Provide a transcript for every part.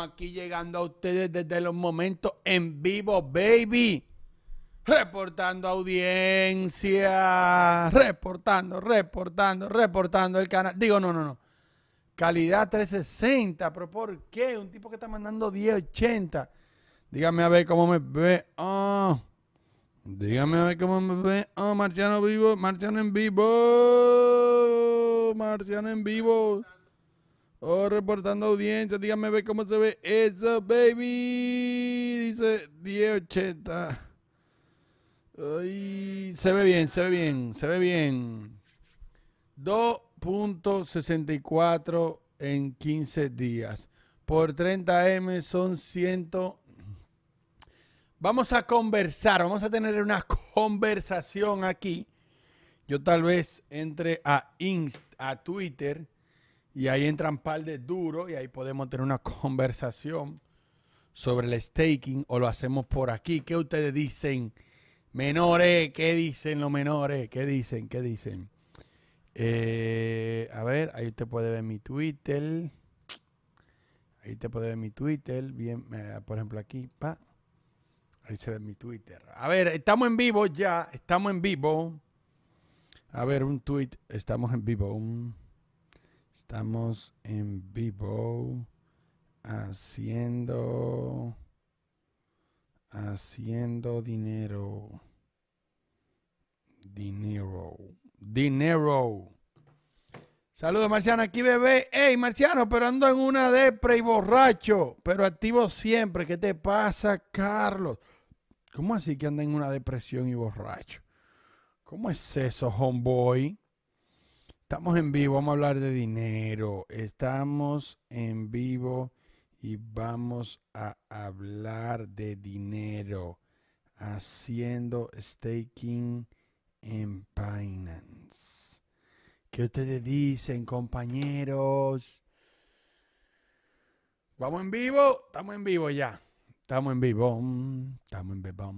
aquí llegando a ustedes desde los momentos en vivo, baby. Reportando audiencia, reportando, reportando, reportando el canal. Digo, no, no, no. Calidad 360, pero ¿por qué? Un tipo que está mandando 1080. Dígame a ver cómo me ve. Oh. Dígame a ver cómo me ve. Oh, Marciano vivo, Marciano en vivo. Marciano en vivo. Oh, reportando audiencia, dígame ve cómo se ve eso, baby. Dice 1080. Ay, se ve bien, se ve bien, se ve bien. 2.64 en 15 días. Por 30M son 100. Vamos a conversar, vamos a tener una conversación aquí. Yo tal vez entre a, insta a Twitter y ahí entran par de duro y ahí podemos tener una conversación sobre el staking o lo hacemos por aquí. ¿Qué ustedes dicen? Menores, ¿qué dicen los menores? ¿Qué dicen? ¿Qué dicen? Eh, a ver, ahí usted puede ver mi Twitter. Ahí te puede ver mi Twitter. Bien, eh, por ejemplo, aquí, pa. Ahí se ve mi Twitter. A ver, estamos en vivo ya. Estamos en vivo. A ver, un tweet. Estamos en vivo. Un... Estamos en vivo haciendo haciendo dinero. Dinero. Dinero. Saludos, Marciano. Aquí, bebé. Ey, Marciano, pero ando en una depre y borracho, pero activo siempre. ¿Qué te pasa, Carlos? ¿Cómo así que anda en una depresión y borracho? ¿Cómo es eso, homeboy? Estamos en vivo, vamos a hablar de dinero. Estamos en vivo y vamos a hablar de dinero haciendo staking en Binance. ¿Qué ustedes dicen, compañeros? Vamos en vivo, estamos en vivo ya. Estamos en vivo. Estamos en vivo.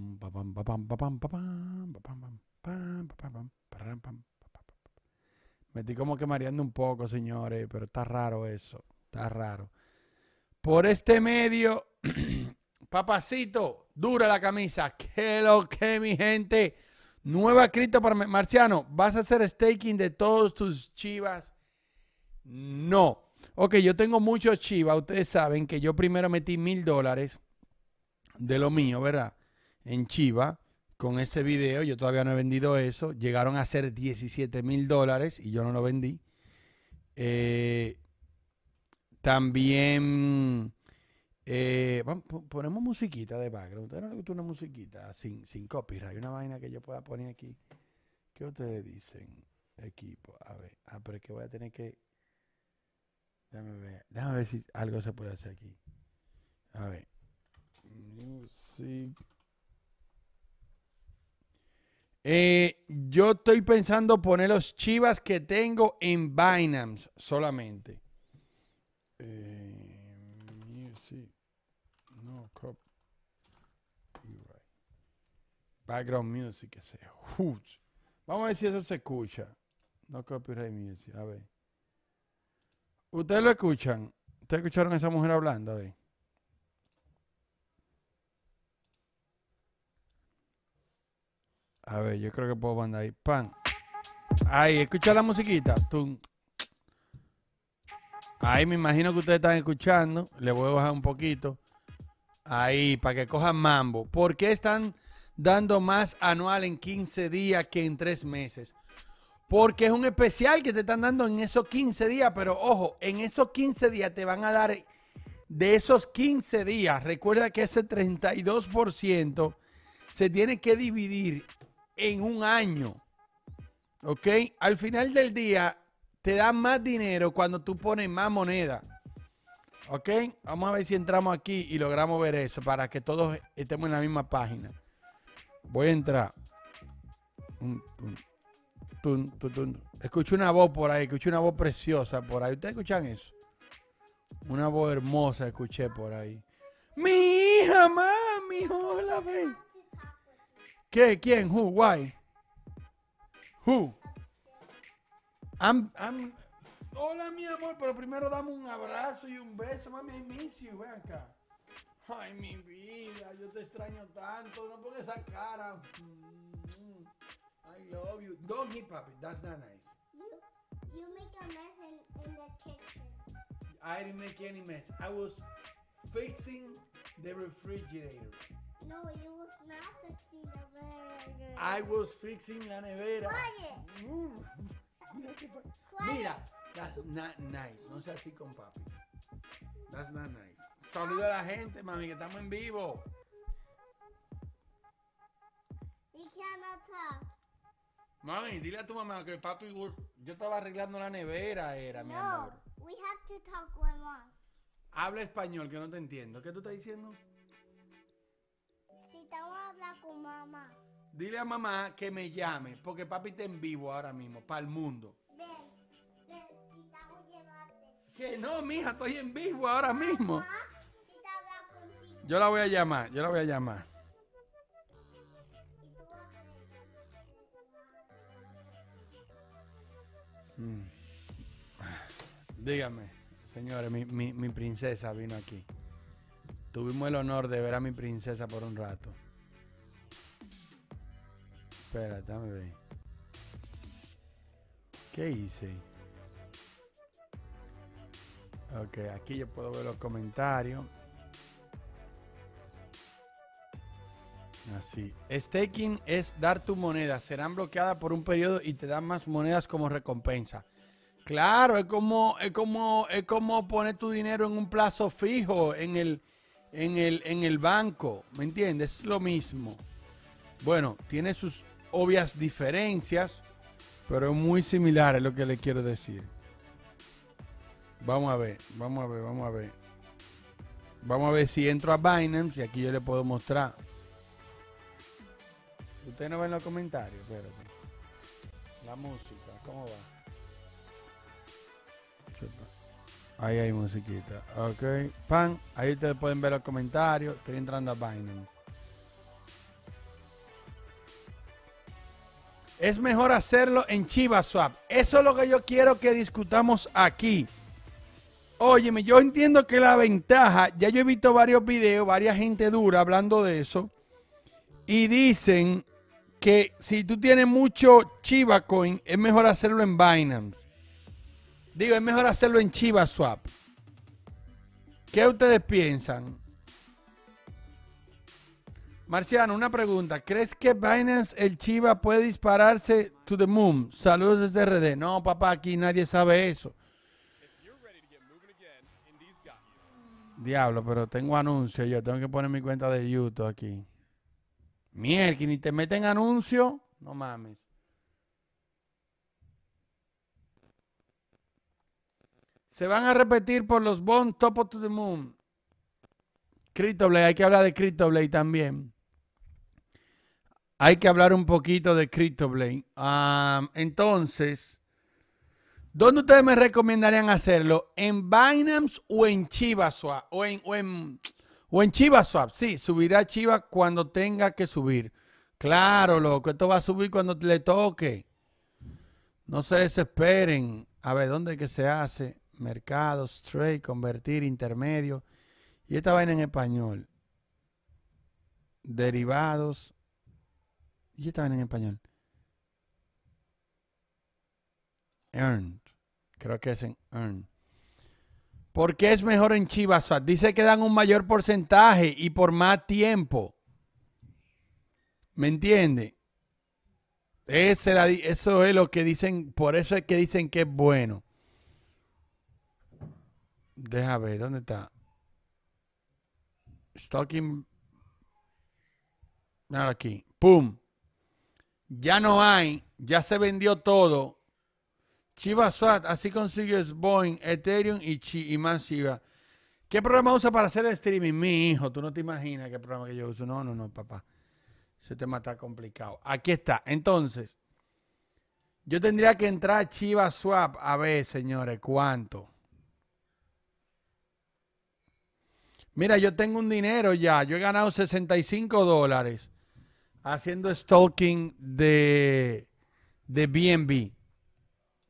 Me estoy como que mareando un poco, señores, pero está raro eso. Está raro. Por este medio, papacito, dura la camisa. qué lo que, mi gente. Nueva cripto para Marciano. ¿Vas a hacer staking de todos tus chivas? No. Ok, yo tengo muchos chivas. Ustedes saben que yo primero metí mil dólares de lo mío, ¿verdad? En chiva con ese video, yo todavía no he vendido eso, llegaron a ser 17 mil dólares y yo no lo vendí. Eh, también eh, ponemos musiquita de background. ¿Ustedes no les gusta una musiquita sin, sin copyright? Una vaina que yo pueda poner aquí. ¿Qué ustedes dicen, equipo? A ver, ah, pero es que voy a tener que. Déjame ver, déjame ver si algo se puede hacer aquí. A ver. Music. Eh, yo estoy pensando poner los chivas que tengo en Binance solamente. music. Eh, no copyright. Background music que Vamos a ver si eso se escucha. No copyright music. A ver. ¿Ustedes lo escuchan? ¿Ustedes escucharon a esa mujer hablando? A ver. A ver, yo creo que puedo mandar ahí. Pan. Ahí, escucha la musiquita. Ahí me imagino que ustedes están escuchando. Le voy a bajar un poquito. Ahí, para que cojan mambo. ¿Por qué están dando más anual en 15 días que en 3 meses? Porque es un especial que te están dando en esos 15 días, pero ojo, en esos 15 días te van a dar, de esos 15 días, recuerda que ese 32% se tiene que dividir en un año. ¿Ok? Al final del día te da más dinero cuando tú pones más moneda. ¿Ok? Vamos a ver si entramos aquí y logramos ver eso para que todos estemos en la misma página. Voy a entrar. Escucho una voz por ahí, Escuché una voz preciosa por ahí. ¿Ustedes escuchan eso? Una voz hermosa escuché por ahí. Mi hija, mami, hola, ¿Qué? ¿Quién? ¿Who? ¿Why? ¿Who? I'm, I'm... Hola, mi amor, pero primero dame un abrazo y un beso. Mami, I miss you. Ven acá. Ay, mi vida, yo te extraño tanto. No pongas esa cara. Mm, mm. I love you. Don't hit papi. That's not nice. You, you make a mess in, in the kitchen. I didn't make any mess. I was fixing the refrigerator. No, you was not fixing the nevera. I was fixing la nevera. Uh. Mira, that's not nice. No sea así con papi. That's not nice. Saluda a ah. la gente, mami, que estamos en vivo. Mami, dile a tu mamá que papi yo estaba arreglando la nevera, era mi amor. we have to talk one more. Habla español, que no te entiendo. ¿Qué tú estás diciendo? Dile a mamá que me llame, porque papi está en vivo ahora mismo, para el mundo. Que no, mija, estoy en vivo ahora mismo. Yo la voy a llamar, yo la voy a llamar. Mm. Dígame, señores, mi, mi princesa vino aquí. Tuvimos el honor de ver a mi princesa por un rato. Espera, dame ver. ¿Qué hice? Ok, aquí yo puedo ver los comentarios. Así. Staking es dar tu moneda. Serán bloqueadas por un periodo y te dan más monedas como recompensa. Claro, es como, es como, es como poner tu dinero en un plazo fijo en el, en el, en el banco, ¿me entiendes? Es lo mismo. Bueno, tiene sus obvias diferencias, pero es muy similar, es lo que le quiero decir. Vamos a ver, vamos a ver, vamos a ver. Vamos a ver si entro a Binance y aquí yo le puedo mostrar. Ustedes no ven los comentarios, pero la música, ¿cómo va? Ahí hay musiquita. Ok. Pan, ahí ustedes pueden ver los comentarios. Estoy entrando a Binance. Es mejor hacerlo en ChivaSwap. Eso es lo que yo quiero que discutamos aquí. Óyeme, yo entiendo que la ventaja, ya yo he visto varios videos, varias gente dura hablando de eso, y dicen que si tú tienes mucho Chiva es mejor hacerlo en Binance. Digo, es mejor hacerlo en Chiva Swap. ¿Qué ustedes piensan? Marciano, una pregunta. ¿Crees que Binance, el Chiva, puede dispararse to the moon? Saludos desde RD. No, papá, aquí nadie sabe eso. Diablo, pero tengo anuncio. yo. Tengo que poner mi cuenta de YouTube aquí. que ni te meten anuncio. No mames. Se van a repetir por los Bond Top of the Moon. Cryptoblade, hay que hablar de Cryptoblade también. Hay que hablar un poquito de Cryptoblade. Ah, entonces, ¿dónde ustedes me recomendarían hacerlo? ¿En Binance o en Chivaswap? O en, o Chivaswap. Sí, subirá Chivas cuando tenga que subir. Claro, loco, esto va a subir cuando le toque. No se desesperen. A ver, ¿dónde que se hace? mercados, trade, convertir, intermedio. Y esta vaina en español. Derivados. Y esta vaina en español. Earned. Creo que es en earned. ¿Por qué es mejor en Chivas? Dice que dan un mayor porcentaje y por más tiempo. ¿Me entiende? eso es lo que dicen, por eso es que dicen que es bueno. Deja ver, ¿dónde está? Stalking. Nada aquí. ¡Pum! Ya no hay, ya se vendió todo. Chiva así consigues Boeing, Ethereum y, Chi, más Chiva. ¿Qué programa usa para hacer streaming? Mi hijo, tú no te imaginas qué programa que yo uso. No, no, no, papá. Ese tema está complicado. Aquí está. Entonces, yo tendría que entrar a Chivaswap. A ver, señores, ¿cuánto? Mira, yo tengo un dinero ya. Yo he ganado 65 dólares haciendo stalking de, de BNB.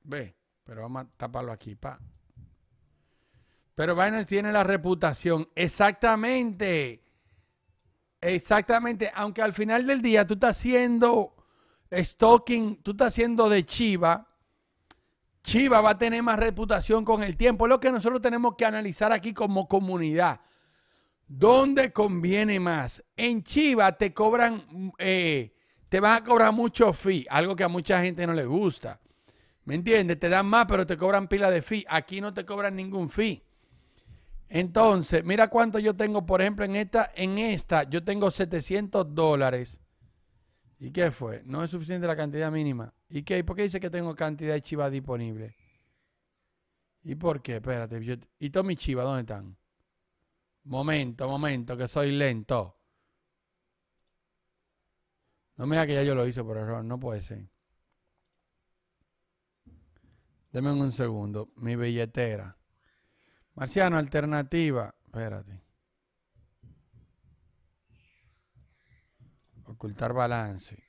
Ve, pero vamos a taparlo aquí, pa. Pero Binance tiene la reputación. Exactamente. Exactamente. Aunque al final del día tú estás haciendo stalking, tú estás haciendo de Chiva. Chiva va a tener más reputación con el tiempo. Es lo que nosotros tenemos que analizar aquí como comunidad. ¿Dónde conviene más? En Chiva te cobran, eh, te van a cobrar mucho fee, algo que a mucha gente no le gusta. ¿Me entiendes? Te dan más, pero te cobran pila de fee. Aquí no te cobran ningún fee. Entonces, mira cuánto yo tengo, por ejemplo, en esta, en esta, yo tengo 700 dólares. ¿Y qué fue? No es suficiente la cantidad mínima. ¿Y qué? por qué dice que tengo cantidad de chivas disponible? ¿Y por qué? Espérate. ¿Y todos mis chivas dónde están? Momento, momento, que soy lento. No me diga que ya yo lo hice por error, no puede ser. Deme un segundo, mi billetera. Marciano, alternativa. Espérate. Ocultar balance.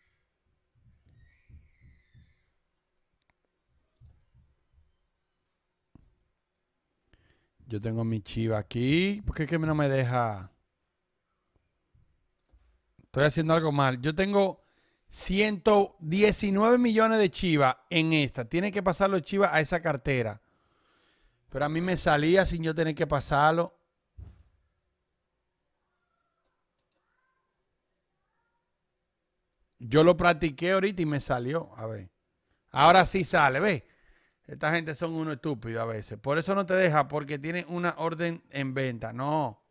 Yo tengo mi chiva aquí. ¿Por qué que no me deja? Estoy haciendo algo mal. Yo tengo 119 millones de chivas en esta. Tiene que pasar los chivas a esa cartera. Pero a mí me salía sin yo tener que pasarlo. Yo lo practiqué ahorita y me salió. A ver. Ahora sí sale, ¿ves? Esta gente son uno estúpido a veces. Por eso no te deja, porque tiene una orden en venta. No.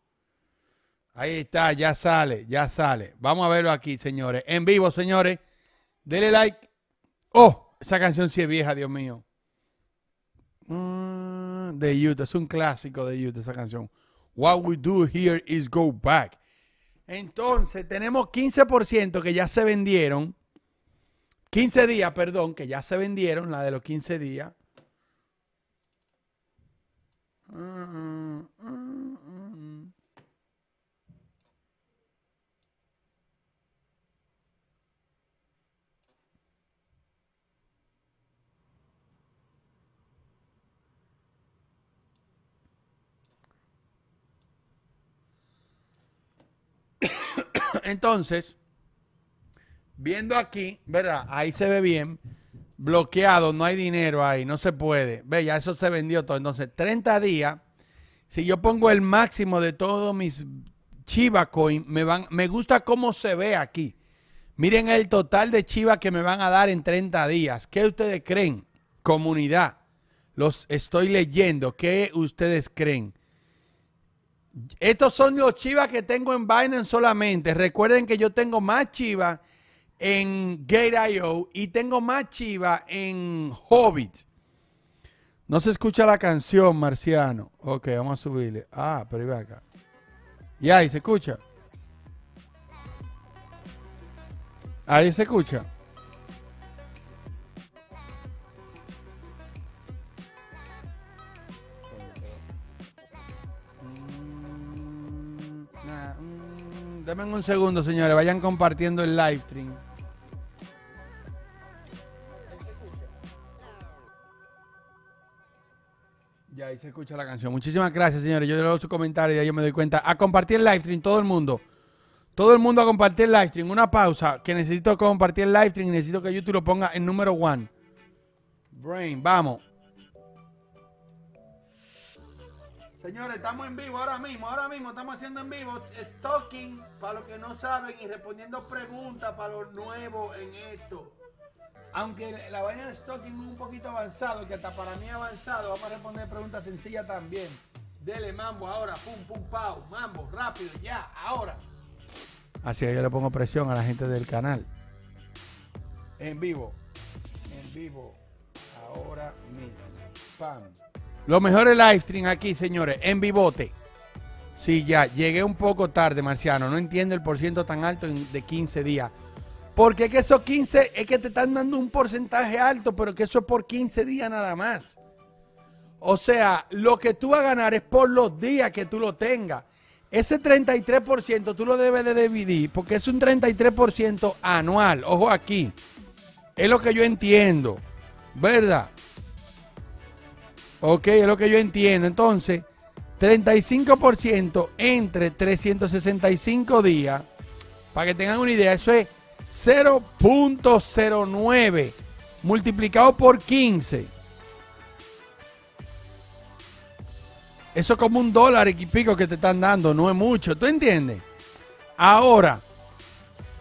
Ahí está, ya sale, ya sale. Vamos a verlo aquí, señores. En vivo, señores. Dele like. Oh, esa canción sí es vieja, Dios mío. Ah, de Utah, es un clásico de Utah esa canción. What we do here is go back. Entonces, tenemos 15% que ya se vendieron. 15 días, perdón, que ya se vendieron, la de los 15 días. Entonces, viendo aquí, ¿verdad? Ahí se ve bien bloqueado, no hay dinero ahí, no se puede. Ve, ya eso se vendió todo. Entonces, 30 días, si yo pongo el máximo de todos mis Chiva Coin, me, van, me gusta cómo se ve aquí. Miren el total de Chiva que me van a dar en 30 días. ¿Qué ustedes creen, comunidad? Los estoy leyendo. ¿Qué ustedes creen? Estos son los chivas que tengo en Binance solamente. Recuerden que yo tengo más chivas en Gate.io y tengo más chiva en Hobbit. No se escucha la canción, Marciano. Ok, vamos a subirle. Ah, pero iba acá. Y ahí se escucha. Ahí se escucha. Mm, mm, Dame un segundo, señores. Vayan compartiendo el live stream. Ya ahí se escucha la canción. Muchísimas gracias, señores. Yo le doy su comentario y ahí yo me doy cuenta. A compartir el live stream, todo el mundo. Todo el mundo a compartir el live stream. Una pausa, que necesito compartir el live stream y necesito que YouTube lo ponga en número one. Brain, vamos. Señores, estamos en vivo ahora mismo, ahora mismo estamos haciendo en vivo stalking para los que no saben y respondiendo preguntas para los nuevos en esto. Aunque la vaina de stocking es un poquito avanzado, que hasta para mí avanzado, vamos a responder preguntas sencillas también. Dele mambo ahora, pum, pum, pau, mambo, rápido, ya, ahora. Así que yo le pongo presión a la gente del canal. En vivo, en vivo, ahora mismo. Pam. Los mejores live stream aquí, señores, en vivote. Sí, ya, llegué un poco tarde, Marciano. No entiendo el porciento tan alto de 15 días. Porque es que esos 15, es que te están dando un porcentaje alto, pero que eso es por 15 días nada más. O sea, lo que tú vas a ganar es por los días que tú lo tengas. Ese 33% tú lo debes de dividir porque es un 33% anual. Ojo aquí. Es lo que yo entiendo. ¿Verdad? Ok, es lo que yo entiendo. Entonces, 35% entre 365 días. Para que tengan una idea, eso es 0.09 multiplicado por 15. Eso es como un dólar y pico que te están dando, no es mucho, ¿tú entiendes? Ahora,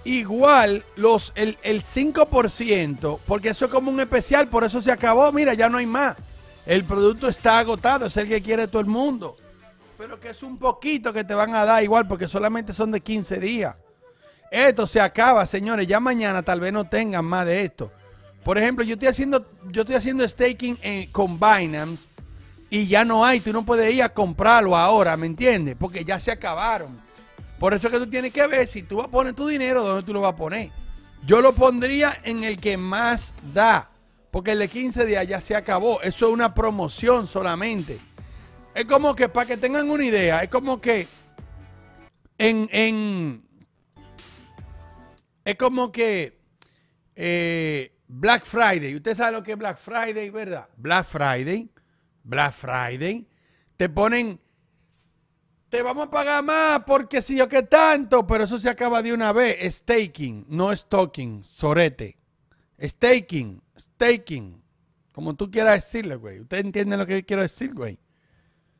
igual los, el, el 5%, porque eso es como un especial, por eso se acabó, mira, ya no hay más. El producto está agotado, es el que quiere todo el mundo. Pero que es un poquito que te van a dar igual, porque solamente son de 15 días. Esto se acaba, señores. Ya mañana tal vez no tengan más de esto. Por ejemplo, yo estoy haciendo, yo estoy haciendo staking eh, con Binance y ya no hay. Tú no puedes ir a comprarlo ahora, ¿me entiendes? Porque ya se acabaron. Por eso es que tú tienes que ver si tú vas a poner tu dinero, ¿dónde tú lo vas a poner? Yo lo pondría en el que más da. Porque el de 15 días ya se acabó. Eso es una promoción solamente. Es como que, para que tengan una idea, es como que en, es como que eh, Black Friday. Usted sabe lo que es Black Friday, ¿verdad? Black Friday. Black Friday. Te ponen. Te vamos a pagar más porque si yo qué tanto, pero eso se acaba de una vez. Staking, no stocking, sorete. Staking, staking. Como tú quieras decirle, güey. Usted entiende lo que quiero decir, güey.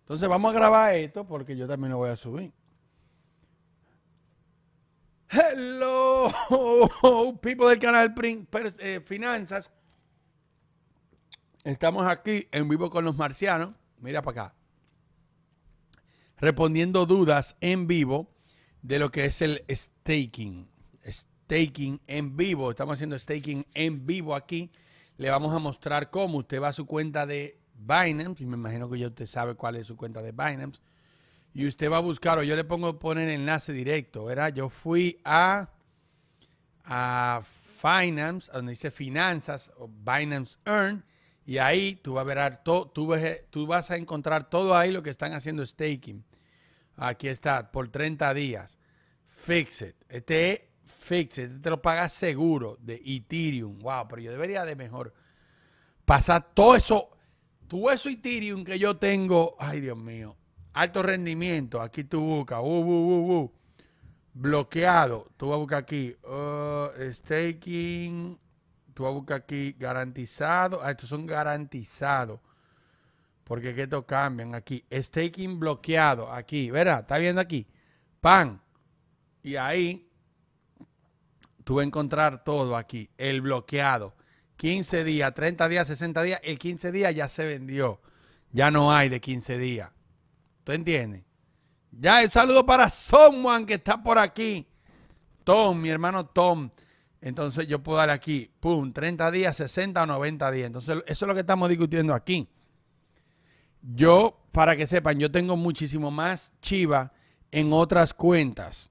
Entonces vamos a grabar esto porque yo también lo voy a subir. Hello, people del canal Print eh, Finanzas. Estamos aquí en vivo con los marcianos. Mira para acá. Respondiendo dudas en vivo de lo que es el staking. Staking en vivo. Estamos haciendo staking en vivo aquí. Le vamos a mostrar cómo usted va a su cuenta de Binance. Me imagino que ya usted sabe cuál es su cuenta de Binance y usted va a buscar, o yo le pongo poner enlace directo, ¿verdad? Yo fui a, a Finance, donde dice Finanzas, o Binance Earn, y ahí tú vas a ver, tú, vas a encontrar todo ahí lo que están haciendo staking. Aquí está, por 30 días. it, Este es it. Este te lo pagas seguro de Ethereum. Wow, pero yo debería de mejor pasar todo eso, todo eso Ethereum que yo tengo. Ay, Dios mío alto rendimiento, aquí tú buscas, uh, uh, uh, bloqueado, tú vas a buscar aquí, staking, tú vas a buscar aquí, garantizado, ah, estos son garantizados, porque que esto cambian aquí, staking bloqueado, aquí, ¿verdad? ¿Está viendo aquí? Pan, y ahí tú vas a encontrar todo aquí, el bloqueado, 15 días, 30 días, 60 días, el 15 días ya se vendió, ya no hay de 15 días. ¿Tú entiendes? Ya, el saludo para someone que está por aquí. Tom, mi hermano Tom. Entonces yo puedo darle aquí, pum, 30 días, 60 o 90 días. Entonces eso es lo que estamos discutiendo aquí. Yo, para que sepan, yo tengo muchísimo más chiva en otras cuentas.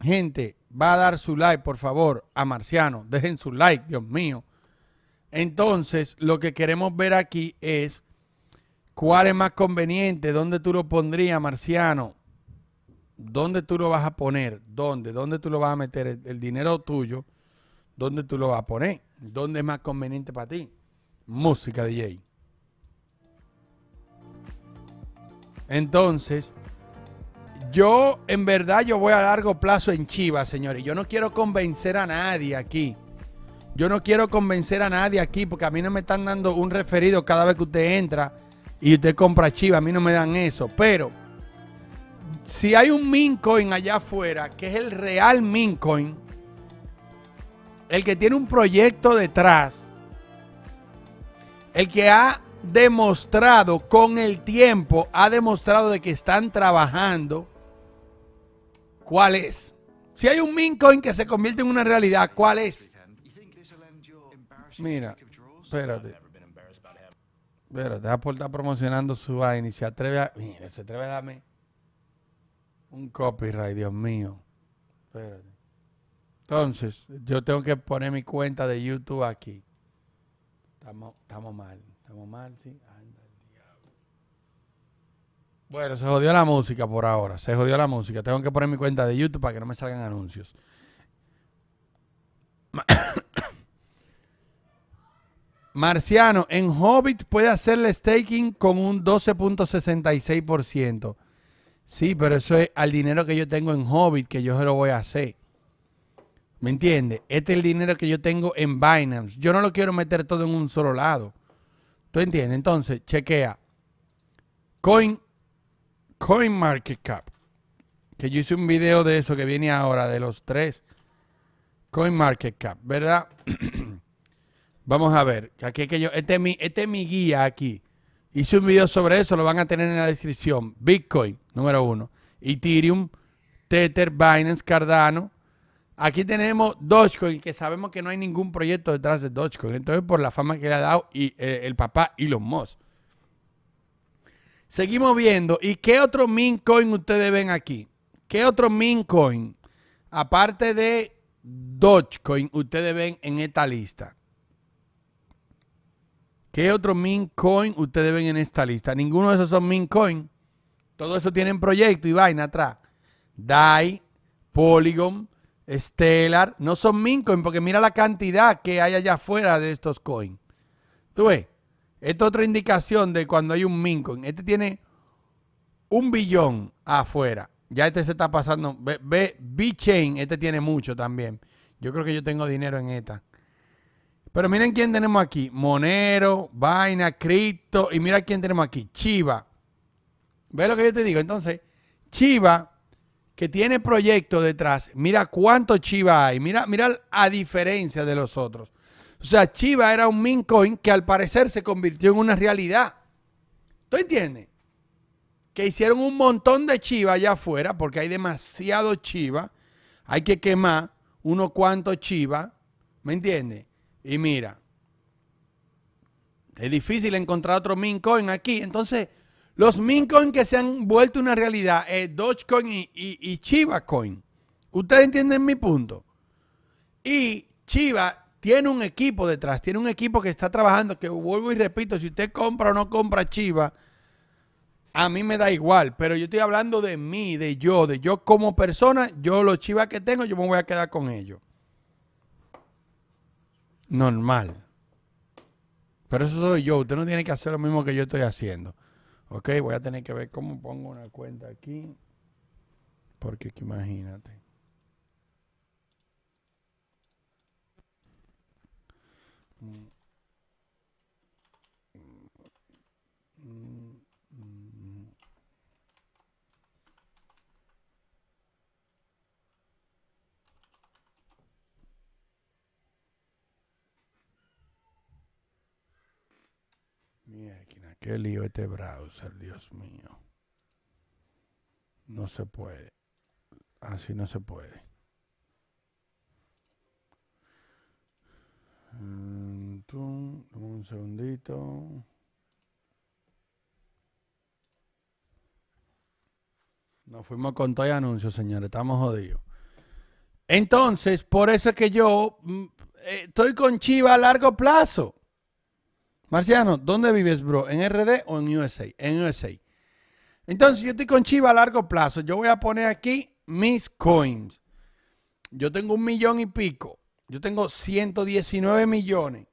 Gente, va a dar su like, por favor, a Marciano. Dejen su like, Dios mío. Entonces, lo que queremos ver aquí es ¿Cuál es más conveniente? ¿Dónde tú lo pondrías, Marciano? ¿Dónde tú lo vas a poner? ¿Dónde? ¿Dónde tú lo vas a meter? El, dinero tuyo, ¿dónde tú lo vas a poner? ¿Dónde es más conveniente para ti? Música DJ. Entonces, yo en verdad yo voy a largo plazo en Chivas, señores. Yo no quiero convencer a nadie aquí. Yo no quiero convencer a nadie aquí porque a mí no me están dando un referido cada vez que usted entra y usted compra Chiva, a mí no me dan eso, pero si hay un Mincoin allá afuera, que es el real Mincoin, el que tiene un proyecto detrás, el que ha demostrado con el tiempo, ha demostrado de que están trabajando, ¿cuál es? Si hay un Mincoin que se convierte en una realidad, ¿cuál es? Mira, espérate. Pero te por estar promocionando su vaina y se atreve a. se atreve a darme un copyright, Dios mío. Espérate. Entonces, yo tengo que poner mi cuenta de YouTube aquí. Estamos, estamos mal. Estamos mal, sí. Anda el diablo. Bueno, se jodió la música por ahora. Se jodió la música. Tengo que poner mi cuenta de YouTube para que no me salgan anuncios. Marciano, en Hobbit puede hacerle staking con un 12.66%. Sí, pero eso es al dinero que yo tengo en Hobbit que yo se lo voy a hacer. ¿Me entiendes? Este es el dinero que yo tengo en Binance. Yo no lo quiero meter todo en un solo lado. ¿Tú entiendes? Entonces, chequea. Coin, Coin Market Cap. Que yo hice un video de eso que viene ahora, de los tres. Coin Market Cap, ¿verdad? Vamos a ver. Aquí, que yo, este, es mi, este mi guía aquí. Hice un video sobre eso, lo van a tener en la descripción. Bitcoin, número uno. Ethereum, Tether, Binance, Cardano. Aquí tenemos Dogecoin, que sabemos que no hay ningún proyecto detrás de Dogecoin. Entonces, por la fama que le ha dado y, eh, el papá los Musk. Seguimos viendo. ¿Y qué otro Mincoin ustedes ven aquí? ¿Qué otro Mincoin, aparte de Dogecoin, ustedes ven en esta lista? ¿Qué otro mint coin ustedes ven en esta lista? Ninguno de esos son mint coin. Todo eso tienen proyecto y vaina atrás. DAI, Polygon, Stellar. No son mint coin porque mira la cantidad que hay allá afuera de estos coins. Tú ves, esta otra indicación de cuando hay un mincoin. coin. Este tiene un billón afuera. Ya este se está pasando. B-Chain, este tiene mucho también. Yo creo que yo tengo dinero en esta. Pero miren quién tenemos aquí. Monero, Vaina, Cripto. Y mira quién tenemos aquí. Chiva. ¿Ves lo que yo te digo? Entonces, Chiva, que tiene proyectos detrás. Mira cuánto Chiva hay. Mira, mira a diferencia de los otros. O sea, Chiva era un mincoin que al parecer se convirtió en una realidad. ¿Tú entiendes? Que hicieron un montón de Chiva allá afuera porque hay demasiado Chiva. Hay que quemar unos cuantos Chiva. ¿Me entiendes? Y mira, es difícil encontrar otro Mincoin aquí. Entonces, los Mincoin que se han vuelto una realidad es Dogecoin y, y, Chiva Coin. Ustedes entienden mi punto. Y Chiva tiene un equipo detrás, tiene un equipo que está trabajando, que vuelvo y repito, si usted compra o no compra Chiva, a mí me da igual, pero yo estoy hablando de mí, de yo, de yo como persona, yo los Chivas que tengo, yo me voy a quedar con ellos normal. Pero eso soy yo. Usted no tiene que hacer lo mismo que yo estoy haciendo. Ok, voy a tener que ver cómo pongo una cuenta aquí. Porque imagínate. Mm. Qué lío este browser, Dios mío. No se puede. Así no se puede. Mm, un segundito. Nos fuimos con todo el anuncio, señores. Estamos jodidos. Entonces, por eso es que yo mm, eh, estoy con Chiva a largo plazo. Marciano, ¿dónde vives, bro? ¿En RD o en USA? En USA. Entonces, yo estoy con Chiva a largo plazo. Yo voy a poner aquí mis coins. Yo tengo un millón y pico. Yo tengo 119 millones.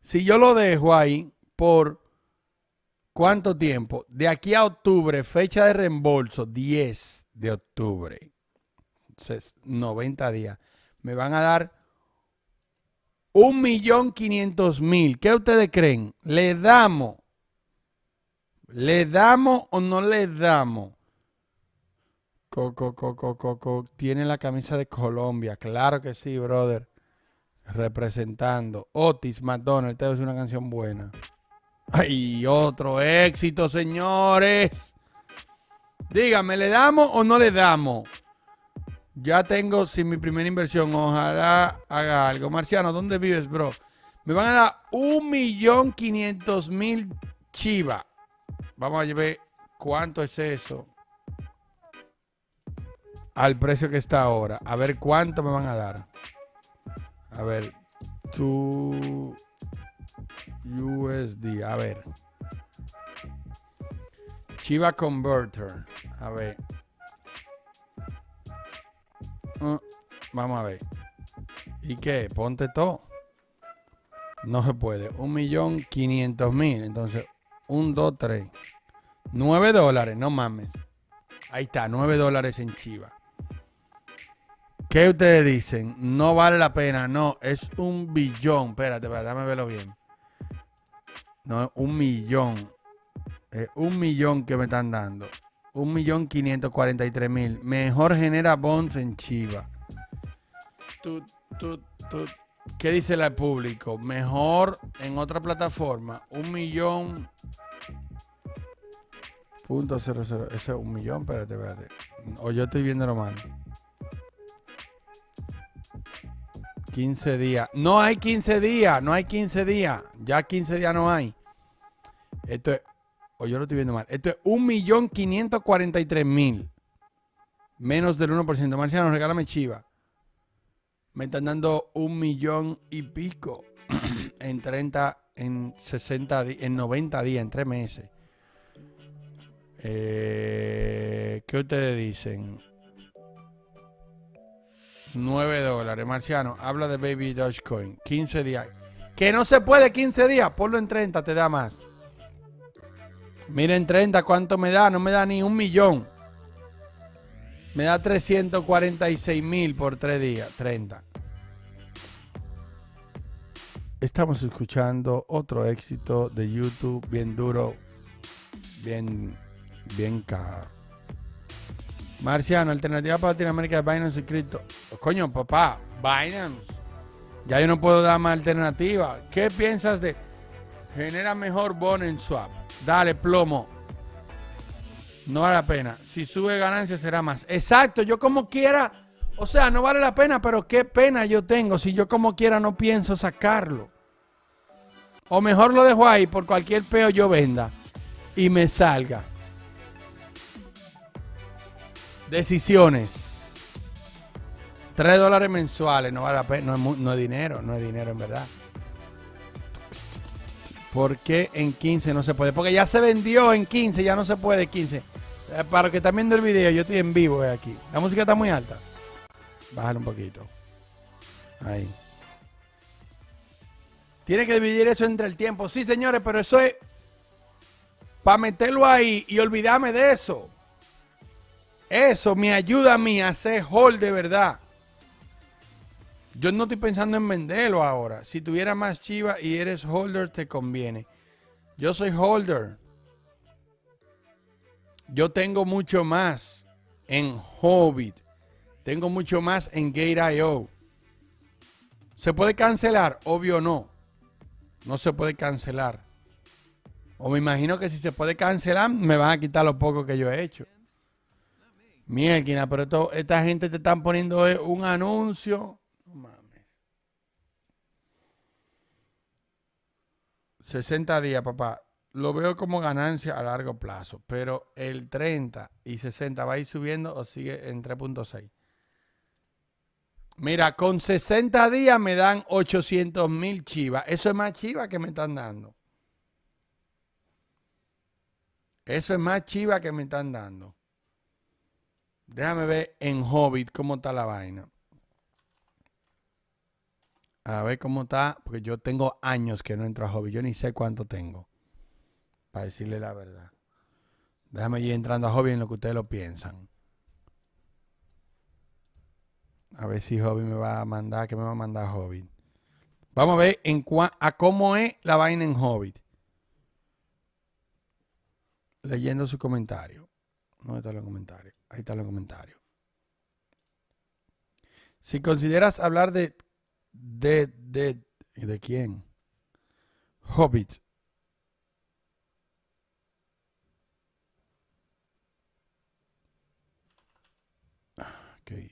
Si yo lo dejo ahí por cuánto tiempo? De aquí a octubre, fecha de reembolso, 10 de octubre. Entonces, 90 días. Me van a dar un millón quinientos mil. ¿Qué ustedes creen? ¿Le damos? ¿Le damos o no le damos? Coco, Coco, Coco, tiene la camisa de Colombia. Claro que sí, brother. Representando. Otis McDonald, esta es una canción buena. ¡Ay, otro éxito, señores! Díganme, ¿le damos o no le damos? Ya tengo sin mi primera inversión. Ojalá haga algo. Marciano, ¿dónde vives, bro? Me van a dar un millón mil chiva. Vamos a ver cuánto es eso al precio que está ahora. A ver cuánto me van a dar. A ver, tu USD. A ver. Chiva Converter. A ver, Mm, vamos a ver. ¿Y qué? Ponte todo. No se puede. Un millón quinientos mil. Entonces, un, dos, tres. Nueve dólares, no mames. Ahí está, nueve dólares en Chiva. ¿Qué ustedes dicen? No vale la pena. No, es un billón. Espérate, espérate, dame verlo bien. No, un millón. Es un millón que me están dando. 1.543.000. Mejor genera bonds en Chiva. ¿Qué dice el público? Mejor en otra plataforma. Un millón. Punto cero Eso es un millón, espérate, espérate. O yo estoy viendo lo mal. 15 días. No hay 15 días, no hay 15 días. Ya 15 días no hay. Esto es o yo lo estoy viendo mal. Esto es 1.543.000. Menos del 1%. Marciano, regálame chiva. Me están dando un millón y pico en 30, en 60, en 90 días, en 3 meses. Eh, ¿Qué ustedes dicen? 9 dólares. Marciano, habla de Baby Dogecoin. 15 días. Que no se puede 15 días. Ponlo en 30, te da más. Miren 30, ¿cuánto me da? No me da ni un millón. Me da 346 mil por tres días, 30. Estamos escuchando otro éxito de YouTube bien duro, bien, bien caro. Marciano, alternativa para Latinoamérica de Binance y Coño, papá, Binance. Ya yo no puedo dar más alternativa. ¿Qué piensas de genera mejor bono en swap? Dale, plomo. No vale la pena. Si sube ganancia será más. Exacto, yo como quiera. O sea, no vale la pena, pero qué pena yo tengo si yo como quiera no pienso sacarlo. O mejor lo dejo ahí por cualquier peo yo venda y me salga. Decisiones. 3 dólares mensuales, no vale la pena, no no es dinero, no es dinero en verdad. ¿Por qué en 15 no se puede? Porque ya se vendió en 15, ya no se puede 15. Eh, para que viendo el video, yo estoy en vivo eh, aquí. La música está muy alta. Bájale un poquito. Ahí. Tiene que dividir eso entre el tiempo. Sí, señores, pero eso es para meterlo ahí y olvidarme de eso. Eso me ayuda a mí a hacer hall de verdad. Yo no estoy pensando en venderlo ahora. Si tuviera más chiva y eres holder, te conviene. Yo soy holder. Yo tengo mucho más en Hobbit. Tengo mucho más en Gate.io. ¿Se puede cancelar? Obvio no. No se puede cancelar. O me imagino que si se puede cancelar, me van a quitar lo poco que yo he hecho. Mierda, pero esta gente te están poniendo eh, un anuncio 60 días, papá, lo veo como ganancia a largo plazo, pero el 30 y 60 va a ir subiendo o sigue en 3.6. Mira, con 60 días me dan 800 mil chivas. Eso es más chiva que me están dando. Eso es más chiva que me están dando. Déjame ver en Hobbit cómo está la vaina. A ver cómo está, porque yo tengo años que no entro a hobby. Yo ni sé cuánto tengo, para decirle la verdad. Déjame ir entrando a hobby en lo que ustedes lo piensan. A ver si hobby me va a mandar, que me va a mandar hobby? Vamos a ver a cómo es la vaina en Hobbit. Leyendo su comentario. ¿Dónde está el comentario? Ahí está el comentario. Si consideras hablar de de, de, ¿de quién? Hobbit. Ah, ¿Qué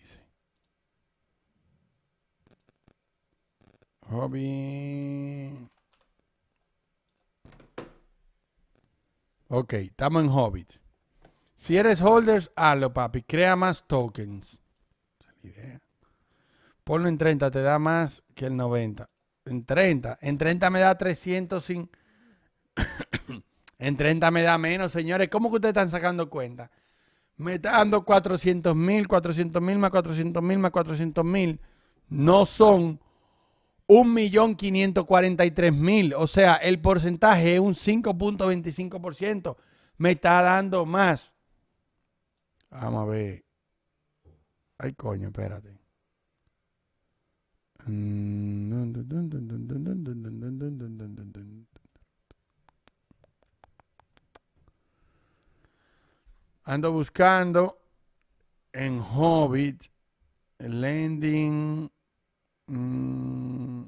Hobbit Ok, estamos en Hobbit. Si eres holders, hazlo, papi. Crea más tokens. idea. Ponlo en 30, te da más que el 90. En 30. En 30 me da 300 sin... en 30 me da menos, señores. ¿Cómo que ustedes están sacando cuenta? Me está dando 400 mil, 400 mil más 400 mil más 400 mil. No son 1.543.000. O sea, el porcentaje es un 5.25%. Me está dando más. Vamos a ver. Ay, coño, espérate. Ando buscando en Hobbit landing mm,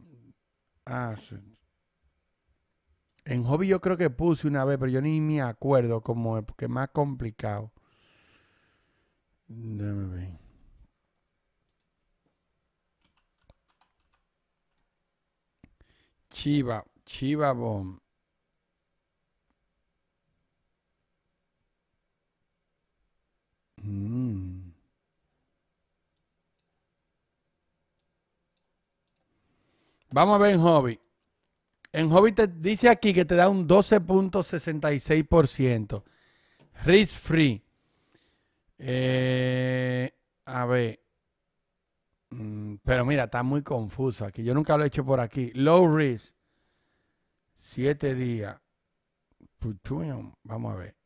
ah, En Hobbit yo creo que puse una vez, pero yo ni me acuerdo cómo es, porque es más complicado. Chiva, Chiva Bomb. Mm. Vamos a ver en Hobby. En Hobby te dice aquí que te da un 12.66%. Risk free. Eh, a ver. Mm, pero mira, está muy confuso aquí. Yo nunca lo he hecho por aquí. Low risk. Siete días. Vamos a ver.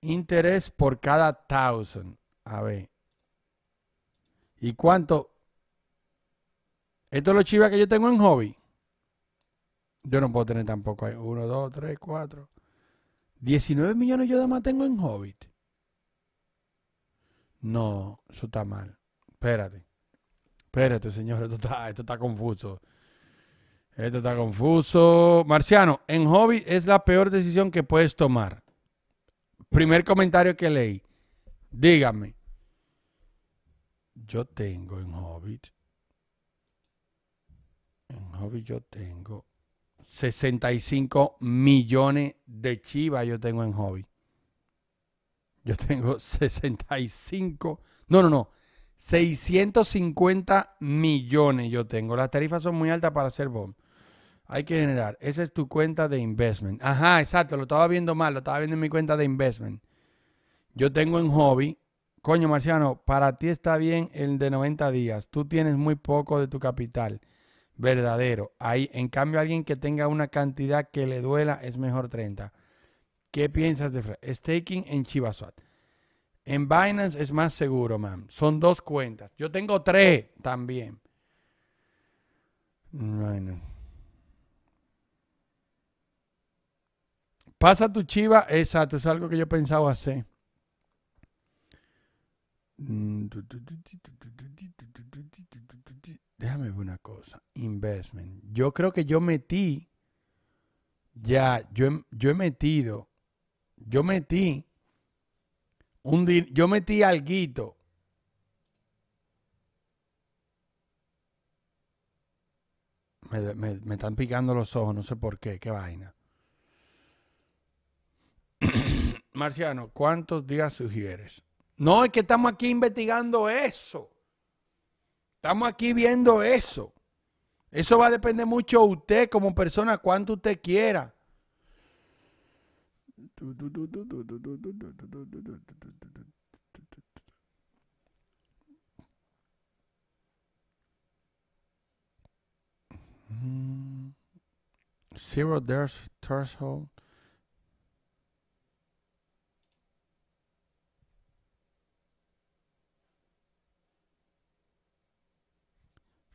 Interés por cada thousand. A ver. ¿Y cuánto? Esto es lo chiva que yo tengo en hobby. Yo no puedo tener tampoco. uno, dos, tres, cuatro. 19 millones yo además tengo en Hobbit. No, eso está mal. Espérate. Espérate, señor, esto está, confuso. Esto está confuso. Marciano, en hobby es la peor decisión que puedes tomar. Primer comentario que leí. Dígame. Yo tengo en Hobbit. En Hobbit yo tengo 65 millones de chivas. Yo tengo en hobby Yo tengo 65. No, no, no. 650 millones yo tengo. Las tarifas son muy altas para hacer bond. Hay que generar. Esa es tu cuenta de investment. Ajá, exacto. Lo estaba viendo mal. Lo estaba viendo en mi cuenta de investment. Yo tengo un hobby. Coño, Marciano, para ti está bien el de 90 días. Tú tienes muy poco de tu capital. Verdadero. Ahí, en cambio, alguien que tenga una cantidad que le duela es mejor 30. ¿Qué piensas de Staking en Chivasuat? En Binance es más seguro, man. Son dos cuentas. Yo tengo tres también. Pasa tu chiva. Exacto, es algo que yo pensaba hacer. Déjame ver una cosa. Investment. Yo creo que yo metí. Ya, yo, yo he metido. Yo metí yo metí alguito. Me, me, me están picando los ojos, no sé por qué, qué vaina. Marciano, ¿cuántos días sugieres? No, es que estamos aquí investigando eso. Estamos aquí viendo eso. Eso va a depender mucho de usted como persona, cuánto usted quiera. Zero there's threshold.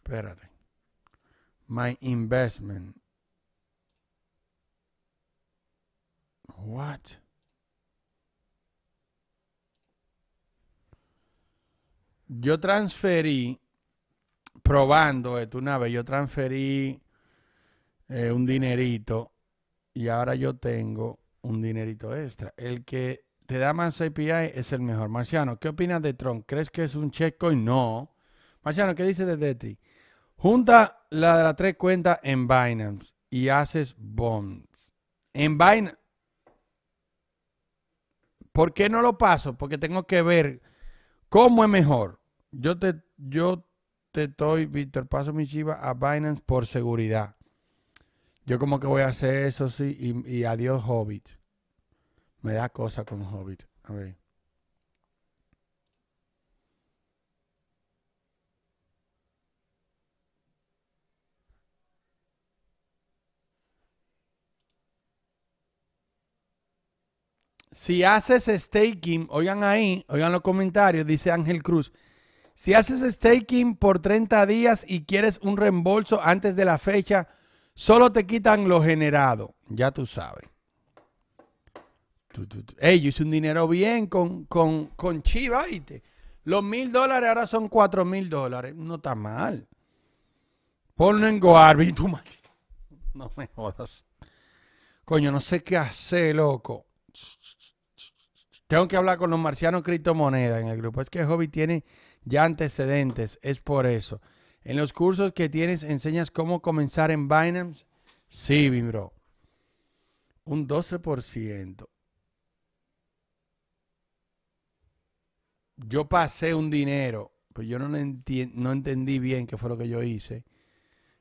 Espérate. My investment What? Yo transferí, probando tu tu nave. yo transferí eh, un dinerito y ahora yo tengo un dinerito extra. El que te da más API es el mejor. Marciano, ¿qué opinas de Tron? ¿Crees que es un checkcoin? No. Marciano, ¿qué dices de Detri? Junta la de las tres cuentas en Binance y haces bonds. En Binance, ¿Por qué no lo paso? Porque tengo que ver cómo es mejor. Yo te, yo te estoy, Víctor, paso mi chiva a Binance por seguridad. Yo como que voy a hacer eso, sí, y, y adiós Hobbit. Me da cosa con Hobbit. A ver. Si haces staking, oigan ahí, oigan los comentarios, dice Ángel Cruz. Si haces staking por 30 días y quieres un reembolso antes de la fecha, solo te quitan lo generado. Ya tú sabes. Ey, yo hice un dinero bien con, con, con Chiva, Los mil dólares ahora son cuatro mil dólares. No está mal. Ponlo en GoArby, tú maldito. No me jodas. Coño, no sé qué hacer, loco. Tengo que hablar con los marcianos criptomonedas en el grupo. Es que Hobby tiene ya antecedentes, es por eso. En los cursos que tienes, enseñas cómo comenzar en Binance. Sí, bro. Un 12%. Yo pasé un dinero, pues yo no, no entendí bien qué fue lo que yo hice.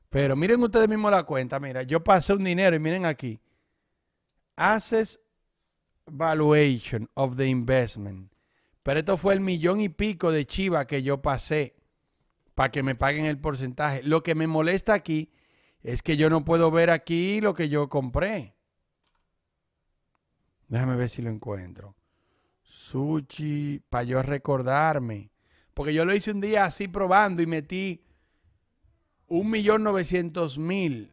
Pero miren ustedes mismos la cuenta. Mira, yo pasé un dinero y miren aquí. Haces valuation of the investment. Pero esto fue el millón y pico de chiva que yo pasé para que me paguen el porcentaje. Lo que me molesta aquí es que yo no puedo ver aquí lo que yo compré. Déjame ver si lo encuentro. Sushi, para yo recordarme. Porque yo lo hice un día así probando y metí un millón novecientos mil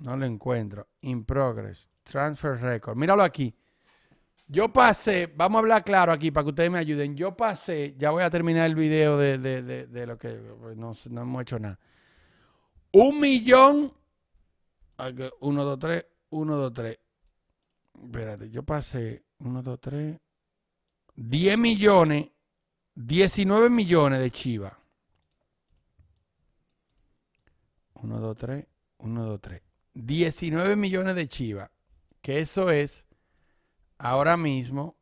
No lo encuentro. In progress. Transfer record. Míralo aquí. Yo pasé, vamos a hablar claro aquí para que ustedes me ayuden. Yo pasé, ya voy a terminar el video de, lo que no, hemos hecho nada. Un millón. Uno, dos, tres. Uno, dos, tres. Espérate, yo pasé. Uno, dos, tres. Diez millones. Diecinueve millones de Chivas. Uno, dos, tres. Uno, dos, tres. 19 millones de Chivas, que eso es ahora mismo.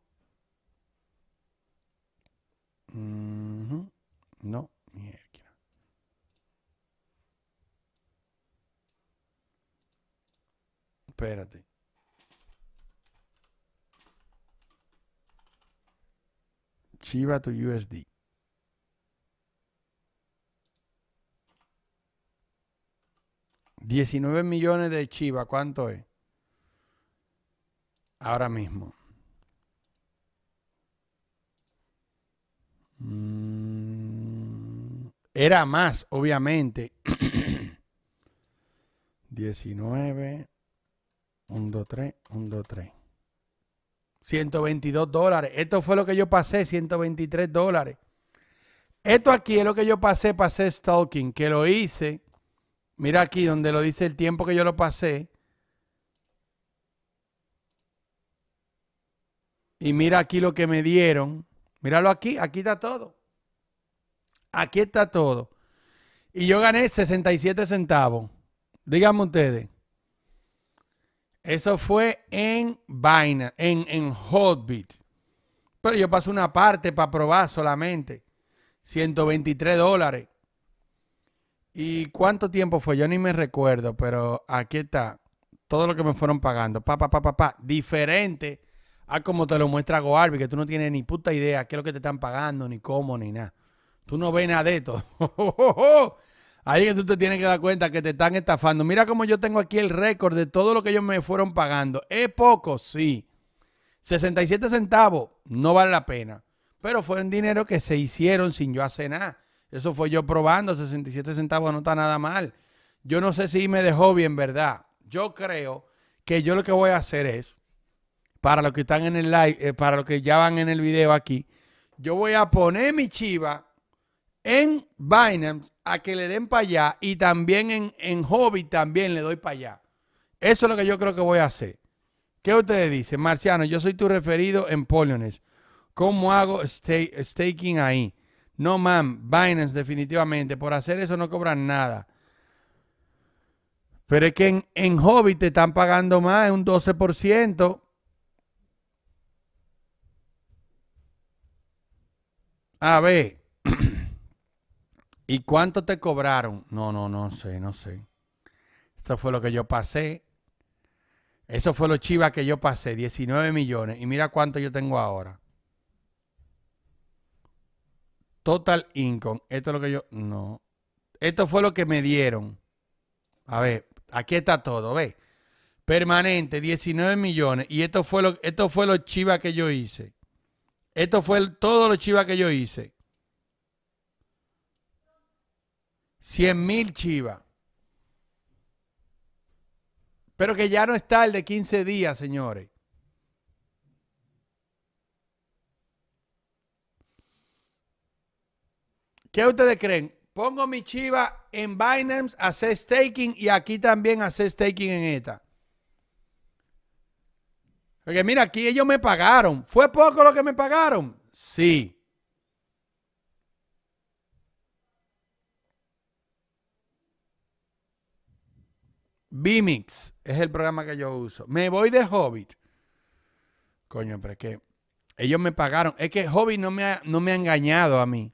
no, mierda. Espérate. Chiva to USD. 19 millones de Chivas, ¿cuánto es? Ahora mismo. Mm, era más, obviamente. 19, 1, 2, 3, 1, 2, 3. 122 dólares. Esto fue lo que yo pasé, 123 dólares. Esto aquí es lo que yo pasé, pasé stalking, que lo hice Mira aquí donde lo dice el tiempo que yo lo pasé. Y mira aquí lo que me dieron. Míralo aquí, aquí está todo. Aquí está todo. Y yo gané 67 centavos. Díganme ustedes. Eso fue en vaina en, en Hotbit. Pero yo pasé una parte para probar solamente. 123 dólares. ¿Y cuánto tiempo fue? Yo ni me recuerdo, pero aquí está. Todo lo que me fueron pagando. Pa, pa, pa, pa, pa. Diferente a como te lo muestra Goarby, que tú no tienes ni puta idea qué es lo que te están pagando, ni cómo, ni nada. Tú no ves nada de esto. Ahí que tú te tienes que dar cuenta que te están estafando. Mira cómo yo tengo aquí el récord de todo lo que ellos me fueron pagando. ¿Es poco? Sí. 67 centavos no vale la pena. Pero fue un dinero que se hicieron sin yo hacer nada. Eso fue yo probando, 67 centavos no está nada mal. Yo no sé si me dejó bien, ¿verdad? Yo creo que yo lo que voy a hacer es, para los que están en el live, eh, para los que ya van en el video aquí, yo voy a poner mi chiva en Binance a que le den para allá y también en, en Hobby también le doy para allá. Eso es lo que yo creo que voy a hacer. ¿Qué ustedes dicen? Marciano, yo soy tu referido en Poliones. ¿Cómo hago staking ahí? No, man, Binance definitivamente. Por hacer eso no cobran nada. Pero es que en, hobby te están pagando más, un 12%. A ver. ¿Y cuánto te cobraron? No, no, no sé, no sé. Esto fue lo que yo pasé. Eso fue lo chiva que yo pasé, 19 millones. Y mira cuánto yo tengo ahora. Total income. Esto es lo que yo. No. Esto fue lo que me dieron. A ver, aquí está todo, ve. Permanente, 19 millones. Y esto fue lo, esto fue lo chiva que yo hice. Esto fue todo lo chiva que yo hice. 100 mil chivas. Pero que ya no está el de 15 días, señores. ¿Qué ustedes creen? Pongo mi chiva en Binance, hacer staking y aquí también hacer staking en esta. Porque mira, aquí ellos me pagaron. ¿Fue poco lo que me pagaron? Sí. Bimix es el programa que yo uso. Me voy de Hobbit. Coño, pero es que ellos me pagaron. Es que Hobbit no me no me ha engañado a mí.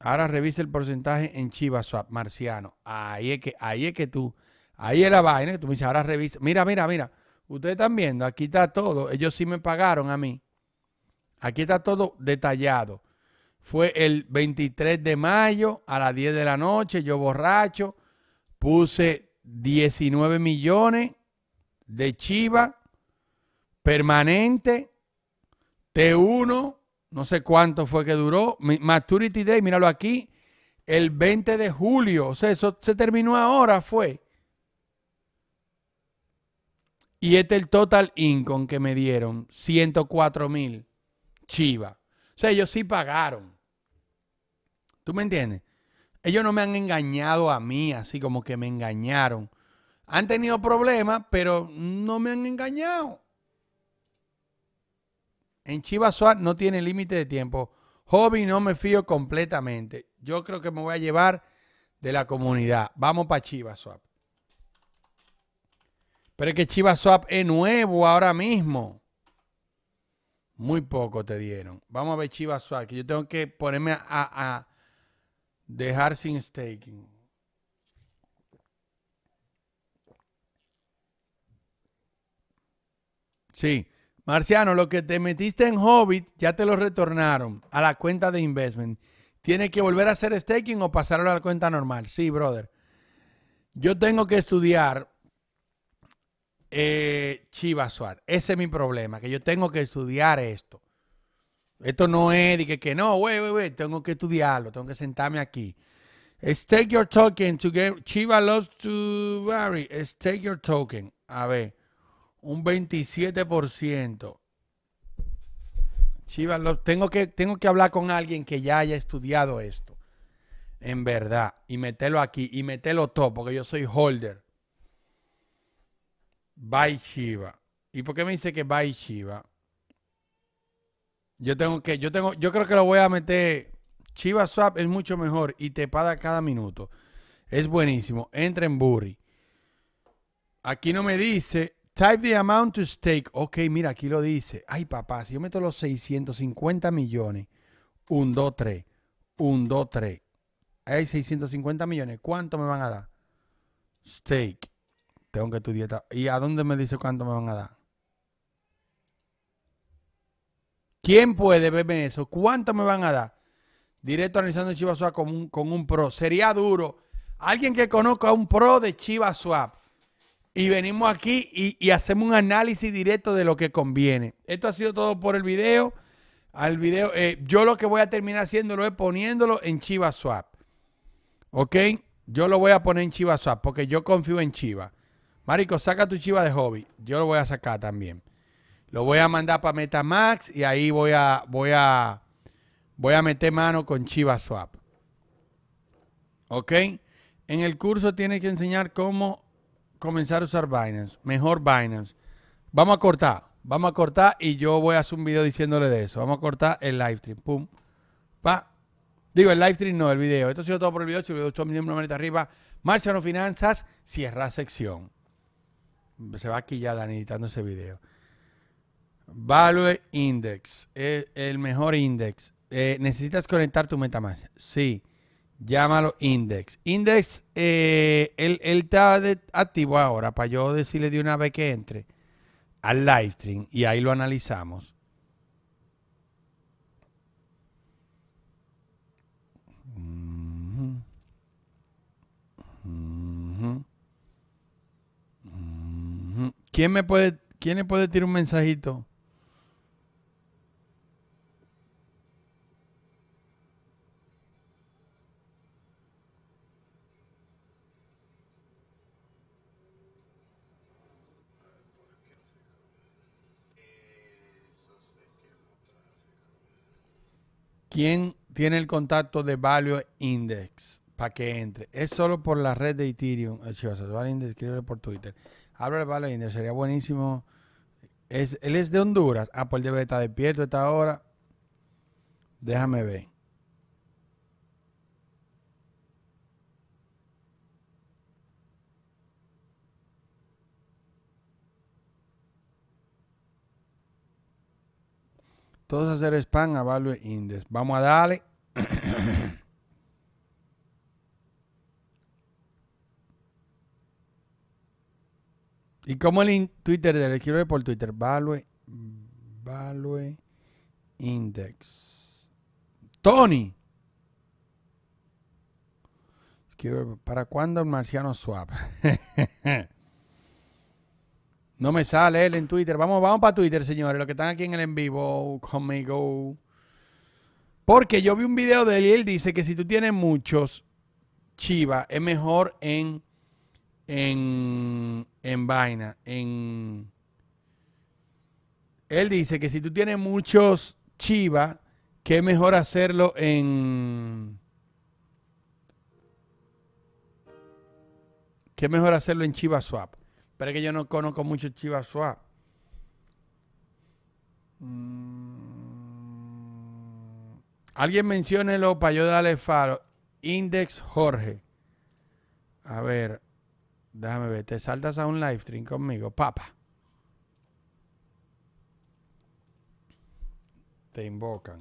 Ahora revisa el porcentaje en Chivaswap, Marciano. Ahí es que, ahí es que tú, ahí es la vaina que tú me dices, ahora revisa. Mira, mira, mira. Ustedes están viendo, aquí está todo. Ellos sí me pagaron a mí. Aquí está todo detallado. Fue el 23 de mayo a las 10 de la noche, yo borracho, puse 19 millones de Chiva permanente, T1, no sé cuánto fue que duró. Maturity Day, míralo aquí, el 20 de julio. O sea, eso se terminó ahora, fue. Y este es el total income que me dieron, 104 mil chivas. O sea, ellos sí pagaron. ¿Tú me entiendes? Ellos no me han engañado a mí, así como que me engañaron. Han tenido problemas, pero no me han engañado. En Chivaswap no tiene límite de tiempo. Hobby no me fío completamente. Yo creo que me voy a llevar de la comunidad. Vamos para Chivaswap. Pero es que Chivaswap es nuevo ahora mismo. Muy poco te dieron. Vamos a ver Chivaswap. que yo tengo que ponerme a, a dejar sin staking. Sí. Marciano, lo que te metiste en Hobbit ya te lo retornaron a la cuenta de investment. ¿Tienes que volver a hacer staking o pasarlo a la cuenta normal? Sí, brother. Yo tengo que estudiar eh, Chiva Ese es mi problema, que yo tengo que estudiar esto. Esto no es de que, no, güey, güey, güey, tengo que estudiarlo, tengo que sentarme aquí. Stake your token to get Chiva loves to vary. Stake your token. A ver un 27%. Chivas, tengo, que, tengo que hablar con alguien que ya haya estudiado esto. En verdad. Y meterlo aquí. Y meterlo todo. Porque yo soy holder. Bye Chiva. ¿Y por qué me dice que bye Chiva? Yo tengo que, yo tengo, yo creo que lo voy a meter. Chiva Swap es mucho mejor y te paga cada minuto. Es buenísimo. Entra en Burry. Aquí no me dice Type the amount to stake. Ok, mira, aquí lo dice. Ay, papá, si yo meto los 650 millones. un 2, 3. un 2, 3. Hay 650 millones. ¿Cuánto me van a dar? Stake. Tengo que estudiar. ¿Y a dónde me dice cuánto me van a dar? ¿Quién puede verme eso? ¿Cuánto me van a dar? Directo analizando Chivas con un, con un pro. Sería duro. Alguien que conozca a un pro de Chivas Swap y venimos aquí y, hacemos un análisis directo de lo que conviene. Esto ha sido todo por el video. Al video, eh, yo lo que voy a terminar haciéndolo es poniéndolo en Chivaswap. Swap. ¿Ok? Yo lo voy a poner en Chivaswap Swap porque yo confío en Chiva. Marico, saca tu Chiva de hobby. Yo lo voy a sacar también. Lo voy a mandar para MetaMax y ahí voy a, voy a, voy a meter mano con Chivaswap. Swap. ¿Ok? En el curso tienes que enseñar cómo comenzar a usar Binance, mejor Binance. Vamos a cortar, vamos a cortar y yo voy a hacer un video diciéndole de eso. Vamos a cortar el live stream, pum, pa. Digo, el live stream no, el video. Esto ha sido todo por el video. Si me gustó, una manita arriba. no Finanzas, cierra sección. Se va aquí ya Dani editando ese video. Value Index, eh, el, mejor index. Eh, ¿Necesitas conectar tu MetaMask? Sí. Llámalo Index. Index, eh, él, está activo ahora para yo decirle de una vez que entre al live stream y ahí lo analizamos. ¿Quién me puede, quién me puede tirar un mensajito? ¿Quién tiene el contacto de Value Index para que entre? Es solo por la red de Ethereum. Eh, Value Index, escribe por Twitter. Habla de Value Index, sería buenísimo. Es, él es de Honduras. Ah, pues él debe estar despierto esta hora. Déjame ver. Todos hacer spam a value index. Vamos a darle. ¿Y cómo el Twitter de le quiero por Twitter? Value, value index. Tony. ¿Para cuándo el marciano swap? No me sale él en Twitter. Vamos, vamos para Twitter, señores, los que están aquí en el en vivo conmigo. Porque yo vi un video de él y él dice que si tú tienes muchos Chiva, es mejor en en en vaina, en él dice que si tú tienes muchos Chiva, que es mejor hacerlo en que es mejor hacerlo en Chiva Swap. Pero que yo no conozco mucho Chivas Suárez. Mm. Alguien menciónelo para yo darle faro. Index Jorge. A ver, déjame ver. Te saltas a un live stream conmigo, papa? Te invocan.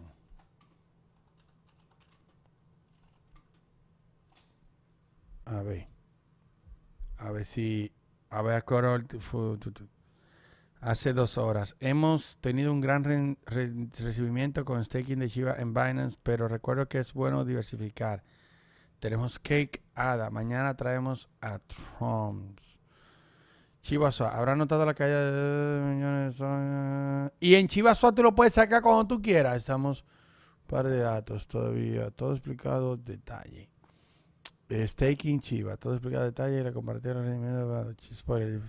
A ver. A ver si a ver coral hace dos horas. Hemos tenido un gran recibimiento con staking de Shiba en Binance, pero recuerdo que es bueno diversificar. Tenemos Cake Ada. Mañana traemos a Trumps. Chivasua. ¿Habrá notado la calle de Y en Chivasua tú lo puedes sacar cuando tú quieras. Estamos par de datos todavía. Todo explicado detalle. Eh, Staking Chiva. Todo explicado detalle y la compartieron en el Spoiler.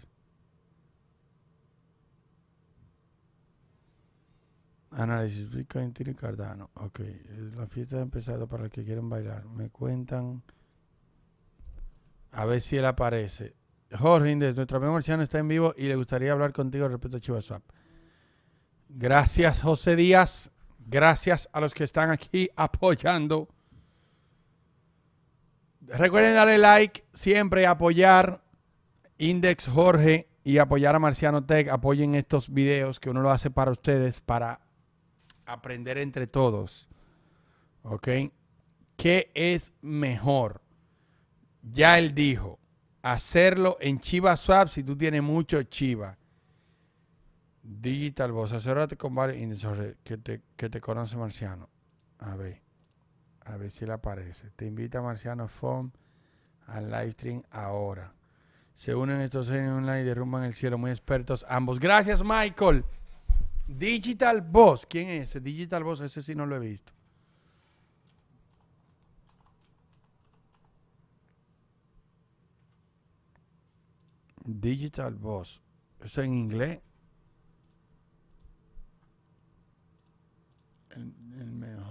Análisis Bitcoin, y Cardano. Ok, eh, la fiesta ha empezado para los que quieren bailar. Me cuentan. A ver si él aparece. Jorge Indes, nuestro amigo marciano está en vivo y le gustaría hablar contigo respecto a ChivaSwap. Gracias, José Díaz. Gracias a los que están aquí apoyando. Recuerden darle like siempre, apoyar Index Jorge y apoyar a Marciano Tech. Apoyen estos videos que uno lo hace para ustedes, para aprender entre todos. ¿Ok? ¿Qué es mejor? Ya él dijo, hacerlo en Chiva Swap si tú tienes mucho Chiva. Digital Voz, acérrate con varios que te, que te conoce Marciano. A ver. A ver si le aparece. Te invita Marciano Fon al live stream ahora. Se unen estos genios online y derrumban el cielo. Muy expertos ambos. Gracias, Michael. Digital Boss. ¿Quién es Digital Boss, ese sí no lo he visto. Digital Boss. ¿Es en inglés? el mejor.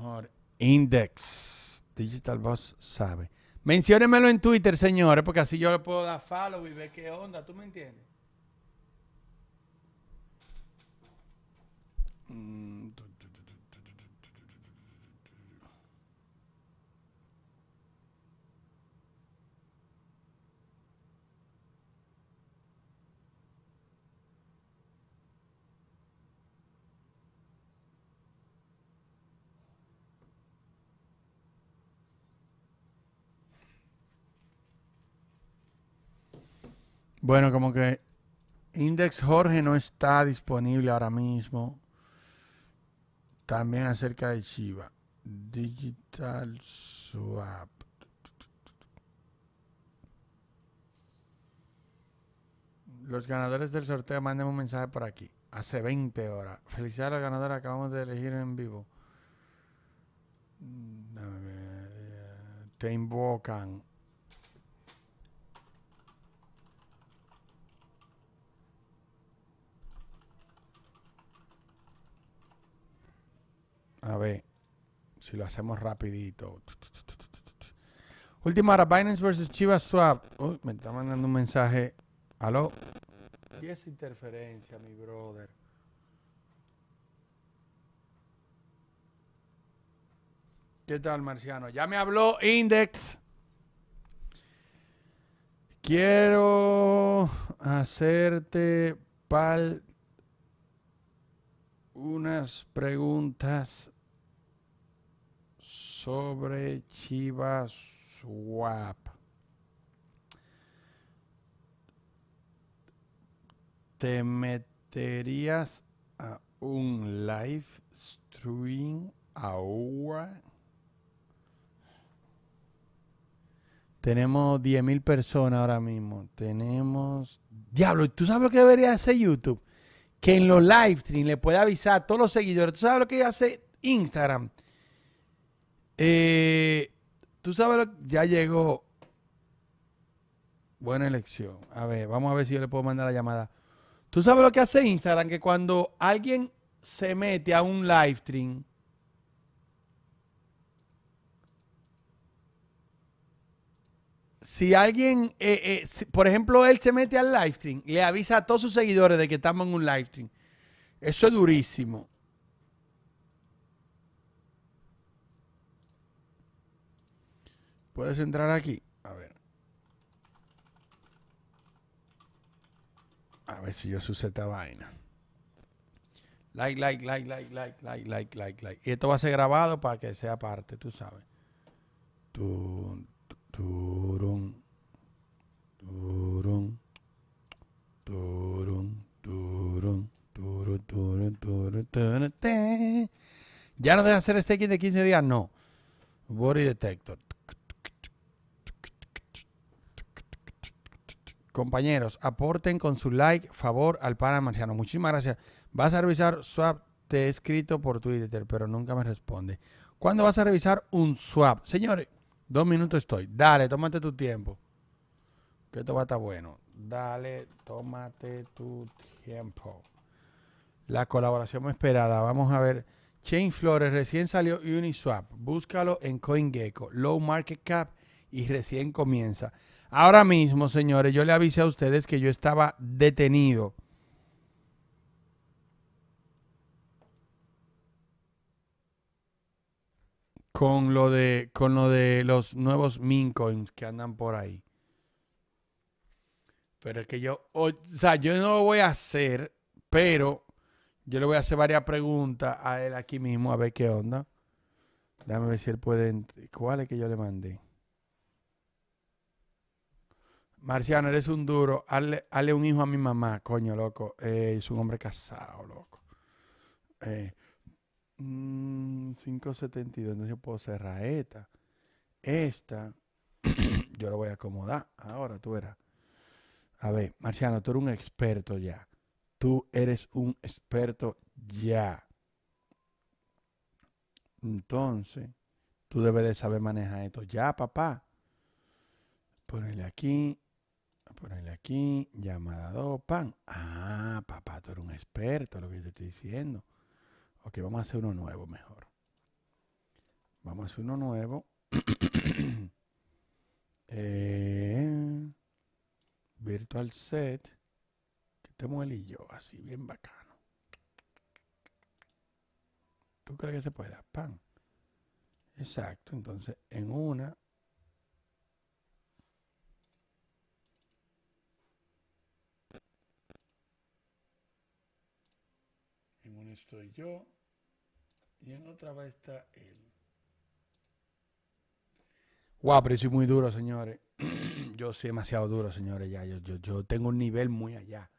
Index. Digital Boss sabe. Menciónemelo en Twitter, señores, porque así yo le puedo dar follow y ver qué onda, ¿tú me entiendes? Mm, Bueno, como que Index Jorge no está disponible ahora mismo. También acerca de Chiva Digital Swap. Los ganadores del sorteo manden un mensaje por aquí. Hace 20 horas. Felicidades a los Acabamos de elegir en vivo. Mm, te invocan. A ver, si lo hacemos rapidito. Última hora, Binance versus Chivas Swap. me está mandando un mensaje. ¿Aló? ¿Qué es interferencia, mi brother. ¿Qué tal, Marciano? Ya me habló Index. Quiero hacerte pal unas preguntas sobre Chivas Swap. ¿Te meterías a un live stream ahora? Tenemos 10.000 personas ahora mismo. Tenemos... Diablo, ¿tú sabes lo que debería hacer YouTube? que en los live stream le puede avisar a todos los seguidores. ¿Tú sabes lo que hace Instagram? Eh, Tú sabes lo que ya llegó. Buena elección. A ver, vamos a ver si yo le puedo mandar la llamada. Tú sabes lo que hace Instagram, que cuando alguien se mete a un live stream, si alguien, eh, eh, por ejemplo, él se mete al live stream, le avisa a todos sus seguidores de que estamos en un live stream. Eso es durísimo. Puedes entrar aquí. A ver. A ver si yo sucede esta vaina. Like, like, like, like, like, like, like, like, like. Y esto va a ser grabado para que sea parte, tú sabes. Tú turun, turun, turun, turun, turun, ¿Ya no deja hacer staking de 15 días? No. Body detector. Compañeros, aporten con su like, favor al pana marciano. Muchísimas gracias. Vas a revisar swap, te he escrito por Twitter, pero nunca me responde. ¿Cuándo vas a revisar un swap? Señores, Dos minutos estoy. Dale, tómate tu tiempo. Que esto va a estar bueno. Dale, tómate tu tiempo. La colaboración esperada. Vamos a ver. Chain Flores recién salió Uniswap. Búscalo en CoinGecko. Low Market Cap y recién comienza. Ahora mismo, señores, yo le avisé a ustedes que yo estaba detenido. con lo de, con lo de los nuevos mincoins que andan por ahí. Pero es que yo, o, sea, yo no lo voy a hacer, pero yo le voy a hacer varias preguntas a él aquí mismo, a ver qué onda. Dame ver si él puede. ¿Cuál es que yo le mandé? Marciano, eres un duro. Hazle, un hijo a mi mamá, coño, loco. Eh, es un hombre casado, loco. Eh, 572, mm, entonces yo puedo cerrar esta. Esta, yo la voy a acomodar. Ahora tú verás. A ver, Marciano, tú eres un experto ya. Tú eres un experto ya. Entonces, tú debes de saber manejar esto ya, papá. Ponerle aquí, ponerle aquí, llamada 2, pan. Ah, papá, tú eres un experto, lo que te estoy diciendo. Ok, vamos a hacer uno nuevo mejor. Vamos a hacer uno nuevo. Eh, virtual set. Que te este él y yo, así bien bacano. ¿Tú crees que se pueda? Pan. Exacto, entonces en una en una estoy yo y en otra va a estar él. Guau, pero yo soy muy duro, señores. yo soy demasiado duro, señores. Ya, yo, tengo un nivel muy allá.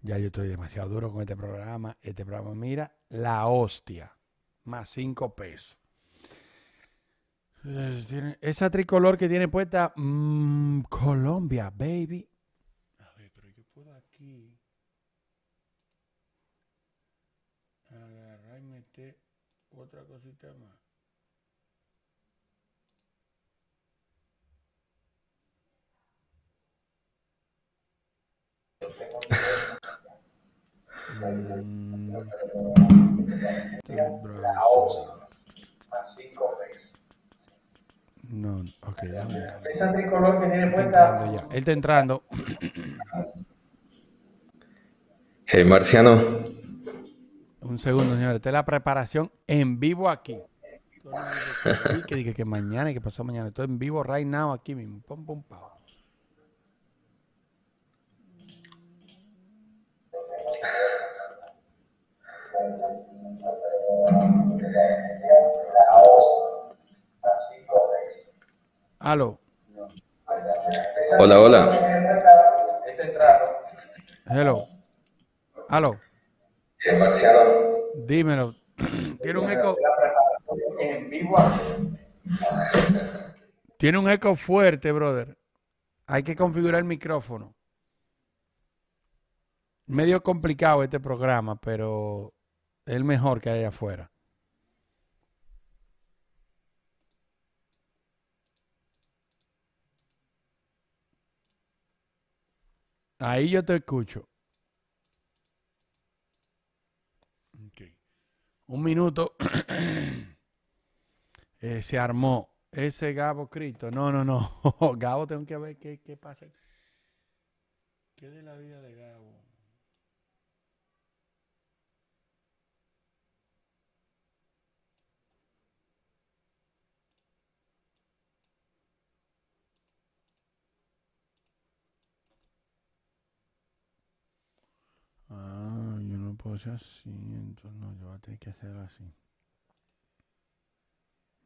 Ya yo estoy demasiado duro con este programa. Este programa, mira, la hostia. Más cinco pesos. Esa tricolor que tiene puesta mm, Colombia, baby. otra cosita más. No, ok. Esa tricolor que tiene puesta. Él está entrando. Hey, Marciano. Un segundo, señores. Esta es la preparación en vivo aquí. Que dije que mañana y que pasó mañana. Estoy en vivo right now aquí mismo. Pum, pum, pa. Aló. Hola, hola. Hello. Aló. Dímelo. Tiene un eco. Tiene un eco fuerte, brother. Hay que configurar el micrófono. Medio complicado este programa, pero es el mejor que hay afuera. Ahí yo te escucho. un minuto, eh, se armó. Ese Gabo Cristo. No, no, no. Gabo, tengo que ver qué, pasa. ¿Qué de la vida de Gabo? Ah cosas y entonces no, yo voy a tener que hacerlo así.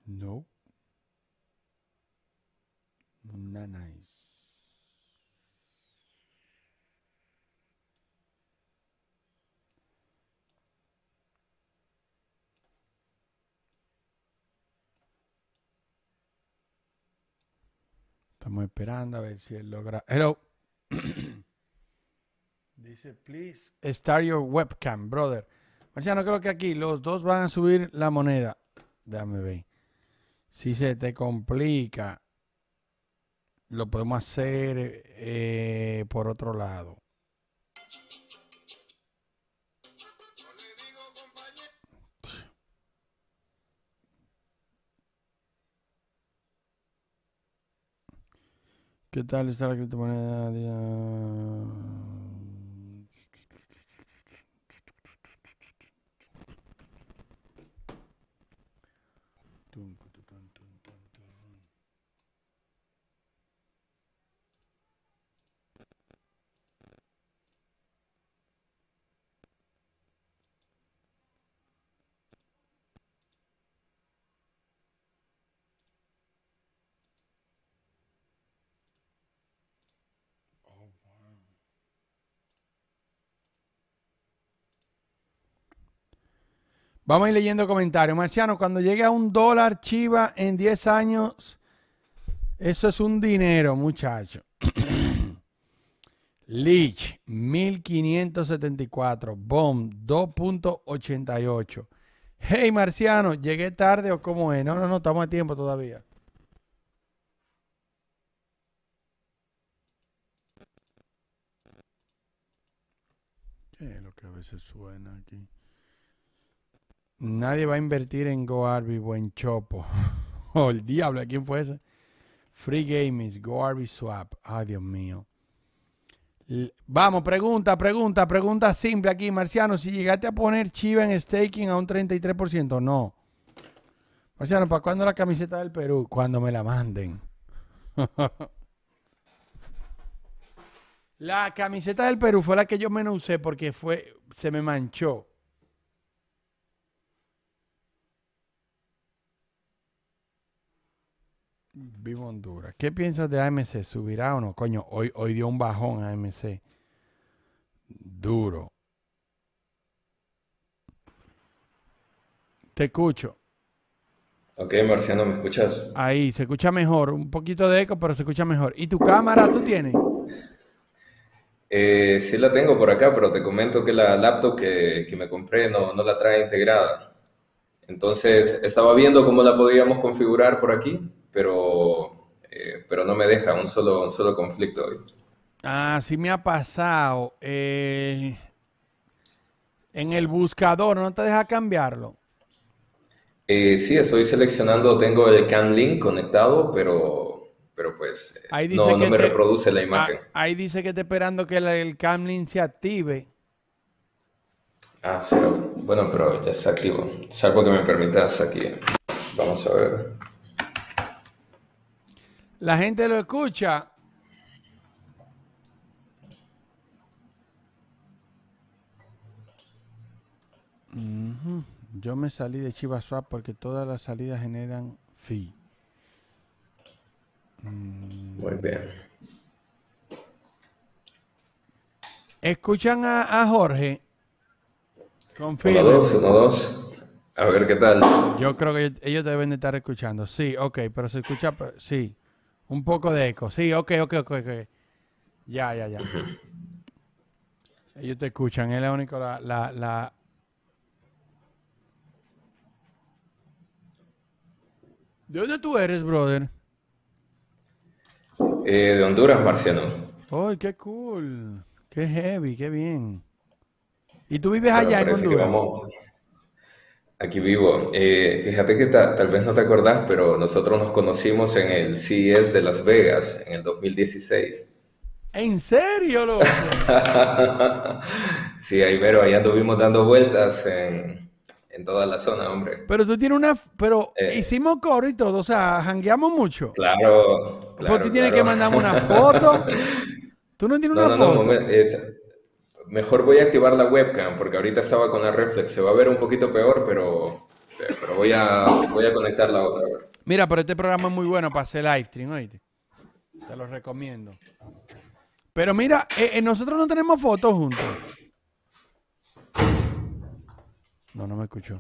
No. Not Estamos esperando a ver si él logra. Hello. Dice, please start your webcam, brother. Marciano, creo que aquí los dos van a subir la moneda. Dame, ve. Si se te complica, lo podemos hacer eh, por otro lado. ¿Qué tal está la criptomoneda? Vamos a ir leyendo comentarios. Marciano, cuando llegue a un dólar Chiva en 10 años, eso es un dinero, muchacho. Leach, 1574. Bomb, 2.88. Hey, Marciano, ¿llegué tarde o cómo es? No, no, no, estamos a tiempo todavía. ¿Qué es lo que a veces suena aquí? Nadie va a invertir en GoArby Buen Chopo. oh, el diablo, quién fue ese? Free Go GoArby Swap. Ay, Dios mío. Vamos, pregunta, pregunta, pregunta simple aquí, Marciano. Si llegaste a poner Chiva en staking a un 33%, no. Marciano, ¿para cuándo la camiseta del Perú? Cuando me la manden. la camiseta del Perú fue la que yo menos usé porque fue, se me manchó. Vivo Honduras. ¿Qué piensas de AMC? ¿Subirá o no? Coño, hoy, hoy dio un bajón AMC. Duro. Te escucho. Ok, Marciano, ¿me escuchas? Ahí, se escucha mejor. Un poquito de eco, pero se escucha mejor. ¿Y tu cámara tú tienes? Eh, sí la tengo por acá, pero te comento que la laptop que, me compré no, no la trae integrada. Entonces, estaba viendo cómo la podíamos configurar por aquí pero, eh, pero no me deja un solo, un solo conflicto. Hoy. Ah, sí me ha pasado. Eh, en el buscador, ¿no te deja cambiarlo? Eh, sí, estoy seleccionando, tengo el Cam Link conectado, pero, pero pues no, me reproduce la ah, imagen. Ahí dice que está esperando que el, el se active. Ah, sí. Bueno, pero ya está activo. Salvo que me permitas pues, aquí. Vamos a ver. La gente lo escucha. Yo me salí de Chivaswap porque todas las salidas generan fee. Mm. Muy bien. Escuchan a, a Jorge. Confío. Uno, dos, uno, dos. A ver qué tal. Yo creo que ellos deben de estar escuchando. Sí, ok, pero se escucha. Sí. Un poco de eco. Sí, ok, ok, ok. okay. Ya, ya, ya. Ellos te escuchan, es la única, la, la, la... ¿De dónde tú eres, brother? Eh, de Honduras, Marciano. ¡Ay, qué cool! ¡Qué heavy, qué bien! ¿Y tú vives allá en Honduras? Aquí vivo. Eh, fíjate que tal vez no te acordás, pero nosotros nos conocimos en el CES de Las Vegas en el 2016. ¿En serio, loco? Sí, ahí pero allá anduvimos dando vueltas en, toda la zona, hombre. Pero tú tienes una... Pero eh. hicimos coro y todo, o sea, jangueamos mucho. claro, Pero pues tú tienes que mandarme una foto. ¿Tú no tienes una una no, no, foto? Eh, mejor voy a activar la webcam porque ahorita estaba con la reflex, se va a ver un poquito peor, pero, voy, a, voy a conectar la otra. Mira, pero este programa es muy bueno para hacer live stream, oíste. Te lo recomiendo. Pero mira, eh, eh, nosotros no tenemos fotos juntos. No, no me escuchó.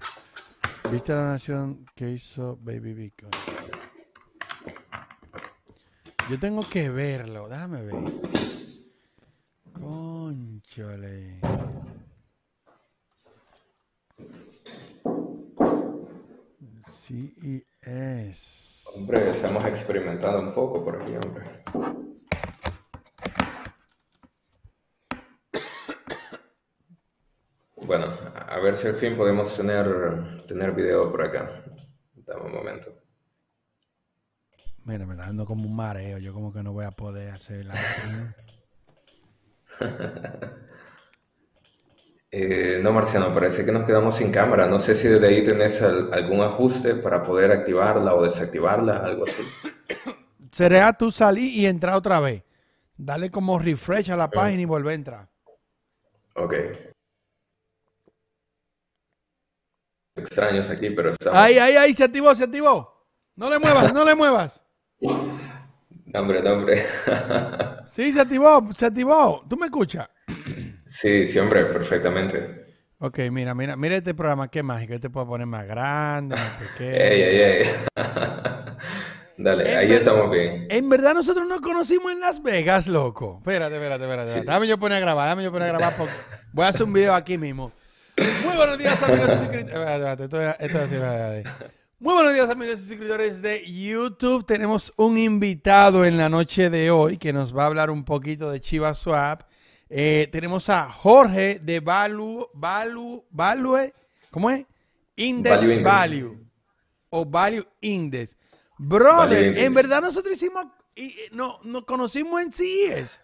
¿Viste la nación que hizo Baby Bitcoin? Yo tengo que verlo, déjame ver. ¿Cómo? Cónchale. Sí, es. Hombre, estamos experimentando un poco por aquí, hombre. Bueno, a ver si al fin podemos tener, tener video por acá. Dame un momento. Mira, me la dando como un mareo. Yo como que no voy a poder hacer la... Eh, no, Marciano, parece que nos quedamos sin cámara. No sé si desde ahí tenés algún ajuste para poder activarla o desactivarla, algo así. Sería tú salir y entrar otra vez. Dale como refresh a la página y vuelve a entrar. Ok. Extraños aquí, pero estamos... ¡Ay, Ahí, ahí, ahí, se activó, se activó! ¡No le muevas, no le muevas! hombre, hombre. sí, se activó, se activó. ¿Tú me escuchas? Sí, siempre, perfectamente. Ok, mira, mira, mira este programa, qué mágico. te este puedo poner más grande, más pequeño. ey, ey, ey. Dale, ahí estamos bien. En verdad nosotros nos conocimos en Las Vegas, loco. Espérate, espérate, espérate. Dame yo poner a grabar, dame yo poner a grabar. Porque voy a hacer un video aquí mismo. Muy buenos días, amigos. Espérate, espérate, esto, esto, esto, muy buenos días amigos y suscriptores de YouTube. Tenemos un invitado en la noche de hoy que nos va a hablar un poquito de Chivas Swap. Eh, tenemos a Jorge de Value, Value, Value, ¿cómo es? Index Value. o Value Index. Brother, en verdad nosotros hicimos, y, eh, no, nos conocimos en CIES.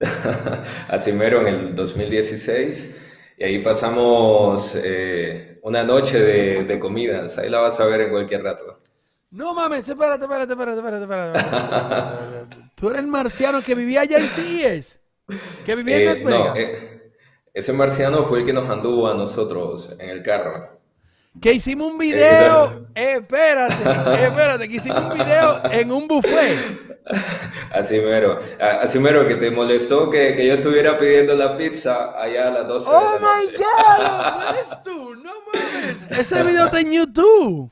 Así mero en el 2016 y ahí pasamos... Eh, una noche de, de comidas. Ahí la vas a ver en cualquier rato. No mames, espérate, espérate, espérate, espérate, espérate. Tú eres el marciano que vivía allá en CIES? Que vivía en eh, Las Vegas. No, eh, ese marciano fue el que nos anduvo a nosotros en el carro. Que hicimos un video, eh, espérate, espérate, que hicimos un video en un buffet. Así mero. Así mero que te molestó que, que, yo estuviera pidiendo la pizza allá a las 12 ¡Oh, my God! ¿no es tú? ¡No mames! ¡Ese video está en YouTube!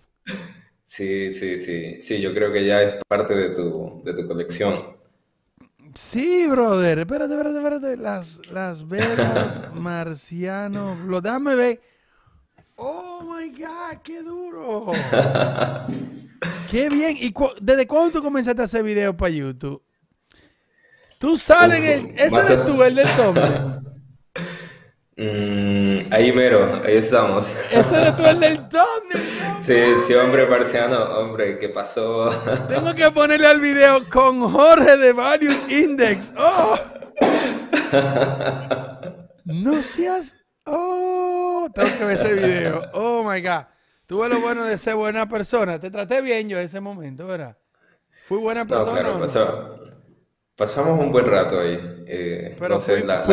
Sí, sí, sí. Sí, yo creo que ya es parte de tu, de tu colección. Sí, brother. Espérate, espérate, espérate. Las, las velas, marciano. Lo dame, ve. ¡Oh, my God! ¡Qué duro! Qué bien. ¿Y desde cuándo tú comenzaste a hacer videos para YouTube? Tú sales en el... Ese es tu tú, el del Tumblr. Mm, ahí mero, ahí estamos. Ese es tú, el del Tumblr. Sí, sí, hombre marciano, hombre, ¿qué pasó? Tengo que ponerle al video con Jorge de varios Index. ¡Oh! No seas. ¡Oh! Tengo que ver ese video. ¡Oh my God! Tuve lo bueno de ser buena persona. Te traté bien yo en ese momento, ¿verdad? Fui buena persona. No, pasamos un buen rato ahí. la,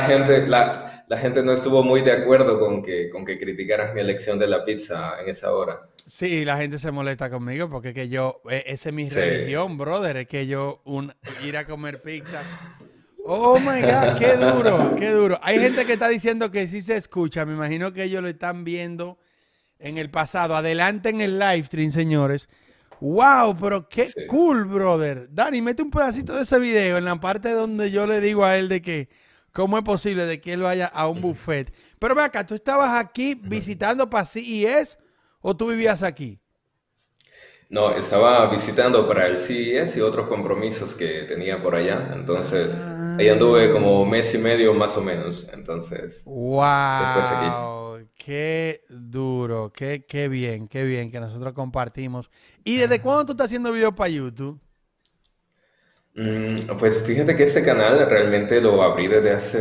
gente, la, gente, no estuvo muy de acuerdo con que, con que criticaras mi elección de la pizza en esa hora. Sí, la gente se molesta conmigo porque es que yo, e, ese es mi religión, brother, es que yo un, ir a comer pizza. Oh my God, qué duro, qué duro. Hay gente que está diciendo que sí se escucha, me imagino que ellos lo están viendo en el pasado. Adelante en el live stream, señores. ¡Wow! Pero qué cool, brother. Dani, mete un pedacito de ese video en la parte donde yo le digo a él de que cómo es posible de que él vaya a un buffet. Pero ve ¿tú estabas aquí visitando para CES o tú vivías aquí? No, estaba visitando para el CES y otros compromisos que tenía por allá. Entonces, ahí anduve como ah. mes y medio más o menos. Entonces, wow. después aquí. Qué duro, qué, qué bien, qué bien que nosotros compartimos. ¿Y desde cuándo tú estás haciendo videos para YouTube? Mm, pues fíjate que ese canal realmente lo abrí desde hace,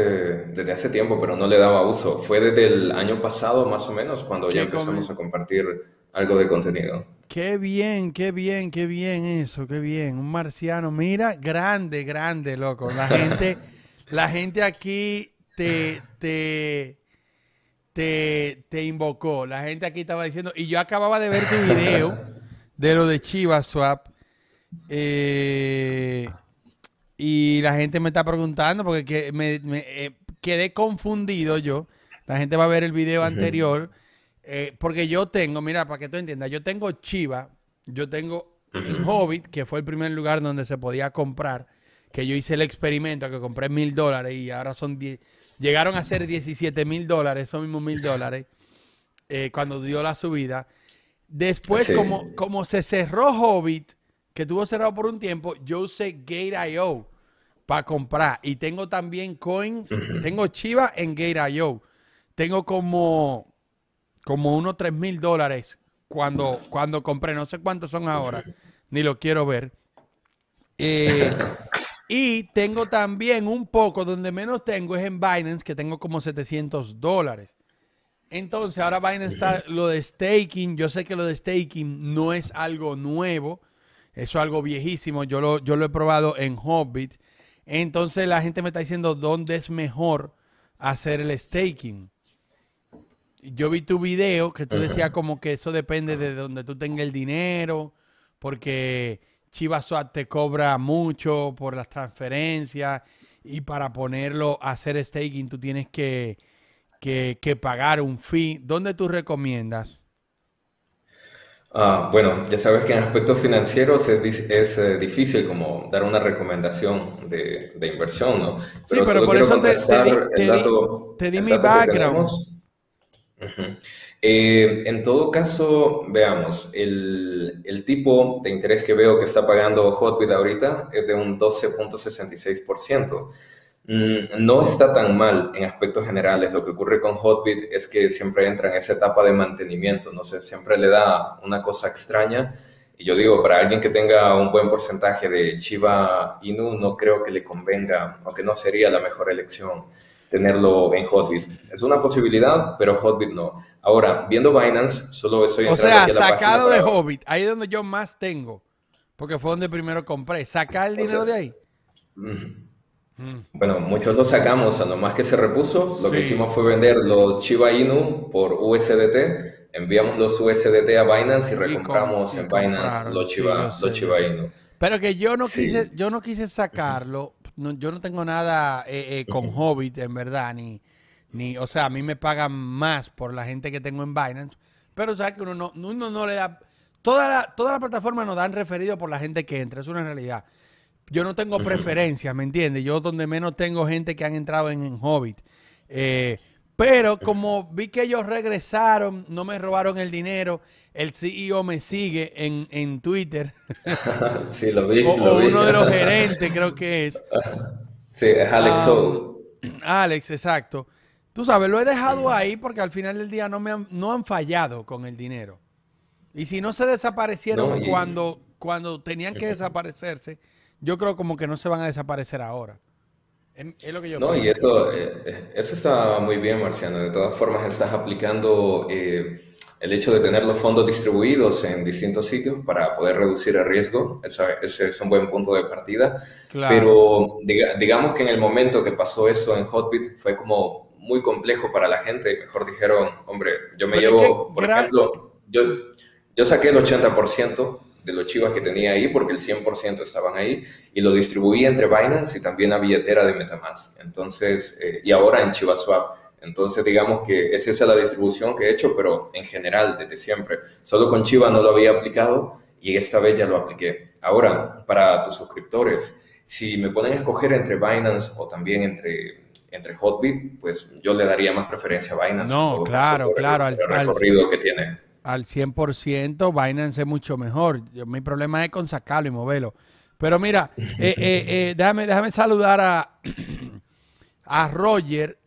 desde hace tiempo, pero no le daba uso. Fue desde el año pasado más o menos cuando ya empezamos a compartir algo de contenido. Qué bien, qué bien, qué bien eso, qué bien. Un marciano, mira, grande, grande, loco. La gente, la gente aquí te, te, invocó. La gente aquí estaba diciendo, y yo acababa de ver tu video de lo de Chivas Swap. Eh, y la gente me está preguntando porque me, eh, quedé confundido yo. La gente va a ver el video anterior. Eh, porque yo tengo, mira, para que tú entiendas, yo tengo Chiva, yo tengo Hobbit, que fue el primer lugar donde se podía comprar, que yo hice el experimento, que compré mil dólares y ahora son diez, Llegaron a ser 17 mil dólares, esos mismos mil dólares, eh, cuando dio la subida. Después, como, como se cerró Hobbit, que estuvo cerrado por un tiempo, yo usé Gate.io para comprar. Y tengo también coins, tengo Chiva en Gate.io. Tengo como, como unos 3 mil dólares cuando, cuando compré. No sé cuántos son ahora, ni lo quiero ver. Eh, Y tengo también un poco, donde menos tengo es en Binance, que tengo como 700 dólares. Entonces, ahora Binance está lo de staking. Yo sé que lo de staking no es algo nuevo, eso es algo viejísimo. Yo lo, yo lo he probado en Hobbit. Entonces, la gente me está diciendo dónde es mejor hacer el staking. Yo vi tu video que tú decías como que eso depende de donde tú tengas el dinero, porque Chivas ah, te cobra mucho por las transferencias y para ponerlo a hacer staking tú tienes que, pagar un fee. ¿Dónde tú recomiendas? Ah, bueno, ya sabes que en aspectos financieros es, eh, difícil como dar una recomendación de, inversión, ¿no? sí, pero por eso te, di, mi background. Eh, en todo caso, veamos, el, tipo de interés que veo que está pagando Hotbit ahorita es de un 12.66%. Mm, no está tan mal en aspectos generales. Lo que ocurre con Hotbit es que siempre entra en esa etapa de mantenimiento, no sé, siempre le da una cosa extraña. Y yo digo, para alguien que tenga un buen porcentaje de Chiva Inu, no creo que le convenga, aunque no sería la mejor elección tenerlo en Hotbit. Es una posibilidad, pero Hotbit no. Ahora, viendo Binance, solo estoy entrando O sea, sacado de Hobbit, ahí es donde yo más tengo, porque fue donde primero compré. ¿Sacar el dinero de ahí? Mm. Bueno, muchos lo sacamos, a lo más que se repuso, lo que hicimos fue vender los Chiba Inu por USDT, enviamos los USDT a Binance y recompramos en Binance los Chiba, los Inu. Pero que yo no quise, yo no quise sacarlo no, yo no tengo nada eh, eh, con Hobbit, en verdad, ni, ni, o sea, a mí me pagan más por la gente que tengo en Binance, pero sabes que uno no, no le da, toda la, toda la plataforma nos dan referido por la gente que entra, es una realidad. Yo no tengo preferencias, ¿me entiendes? Yo donde menos tengo gente que han entrado en, en Hobbit. Eh, pero como vi que ellos regresaron, no me robaron el dinero, el CEO me sigue en, Twitter. sí, lo vi. uno de los gerentes, creo que es. Sí, es Alex ah, O. Alex, exacto. Tú sabes, lo he dejado ahí porque al final del día no, me han, no han fallado con el dinero. Y si no se desaparecieron cuando, cuando tenían que desaparecerse, yo creo como que no se van a desaparecer ahora no, y eso, eh, eso está muy bien, Marciano. De todas formas, estás aplicando eh, el hecho de tener los fondos distribuidos en distintos sitios para poder reducir el riesgo. ese es un buen punto de partida. Pero digamos que en el momento que pasó eso en Hotbit fue como muy complejo para la gente. Mejor dijeron, hombre, yo me llevo, por ejemplo, yo, yo saqué el 80% de los chivas que tenía ahí, porque el 100% estaban ahí, y lo distribuí entre Binance y también la billetera de Metamask. Entonces, eh, y ahora en ChivaSwap. Entonces, digamos que esa es la distribución que he hecho, pero en general, desde siempre. Solo con chivas no lo había aplicado y esta vez ya lo apliqué. Ahora, para tus suscriptores, si me ponen a escoger entre Binance o también entre, entre Hotbit, pues yo le daría más preferencia a Binance. No, claro, claro. El, al, el recorrido que tiene al 100%, Binance es mucho mejor. mi problema es con sacarlo y moverlo. Pero mira, eh, eh, eh, déjame, saludar a, a Roger,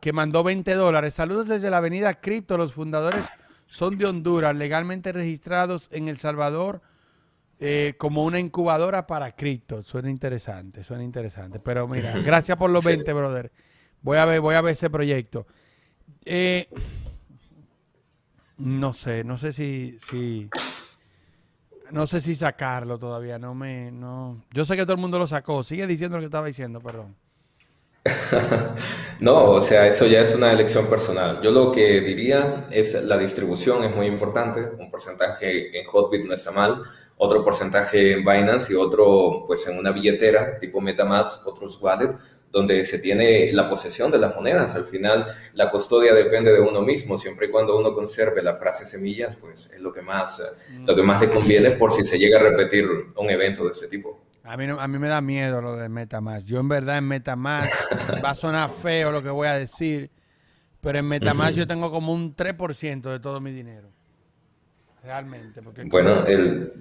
que mandó 20 dólares. Saludos desde la avenida Cripto. Los fundadores son de Honduras, legalmente registrados en El Salvador como una incubadora para cripto. Suena interesante, suena interesante. Pero mira, gracias por los 20, brother. Voy a ver, voy a ver ese proyecto. Eh, no sé, no sé si, si, no sé si sacarlo todavía. No me, no. Yo sé que todo el mundo lo sacó. Sigue diciendo lo que estaba diciendo, perdón. no, o sea, eso ya es una elección personal. Yo lo que diría es la distribución es muy importante. Un porcentaje en Hotbit no está mal, otro porcentaje en Binance y otro pues en una billetera tipo MetaMask, otros wallet donde se tiene la posesión de las monedas. Al final, la custodia depende de uno mismo. Siempre y cuando uno conserve la frase semillas, pues es lo que más, eh, lo que más le conviene por si se llega a repetir un evento de ese tipo. A mí, a mí me da miedo lo de MetaMask. Yo en verdad en MetaMask va a sonar feo lo que voy a decir, pero en MetaMask yo tengo como un 3% de todo mi dinero. Realmente. Porque bueno, el,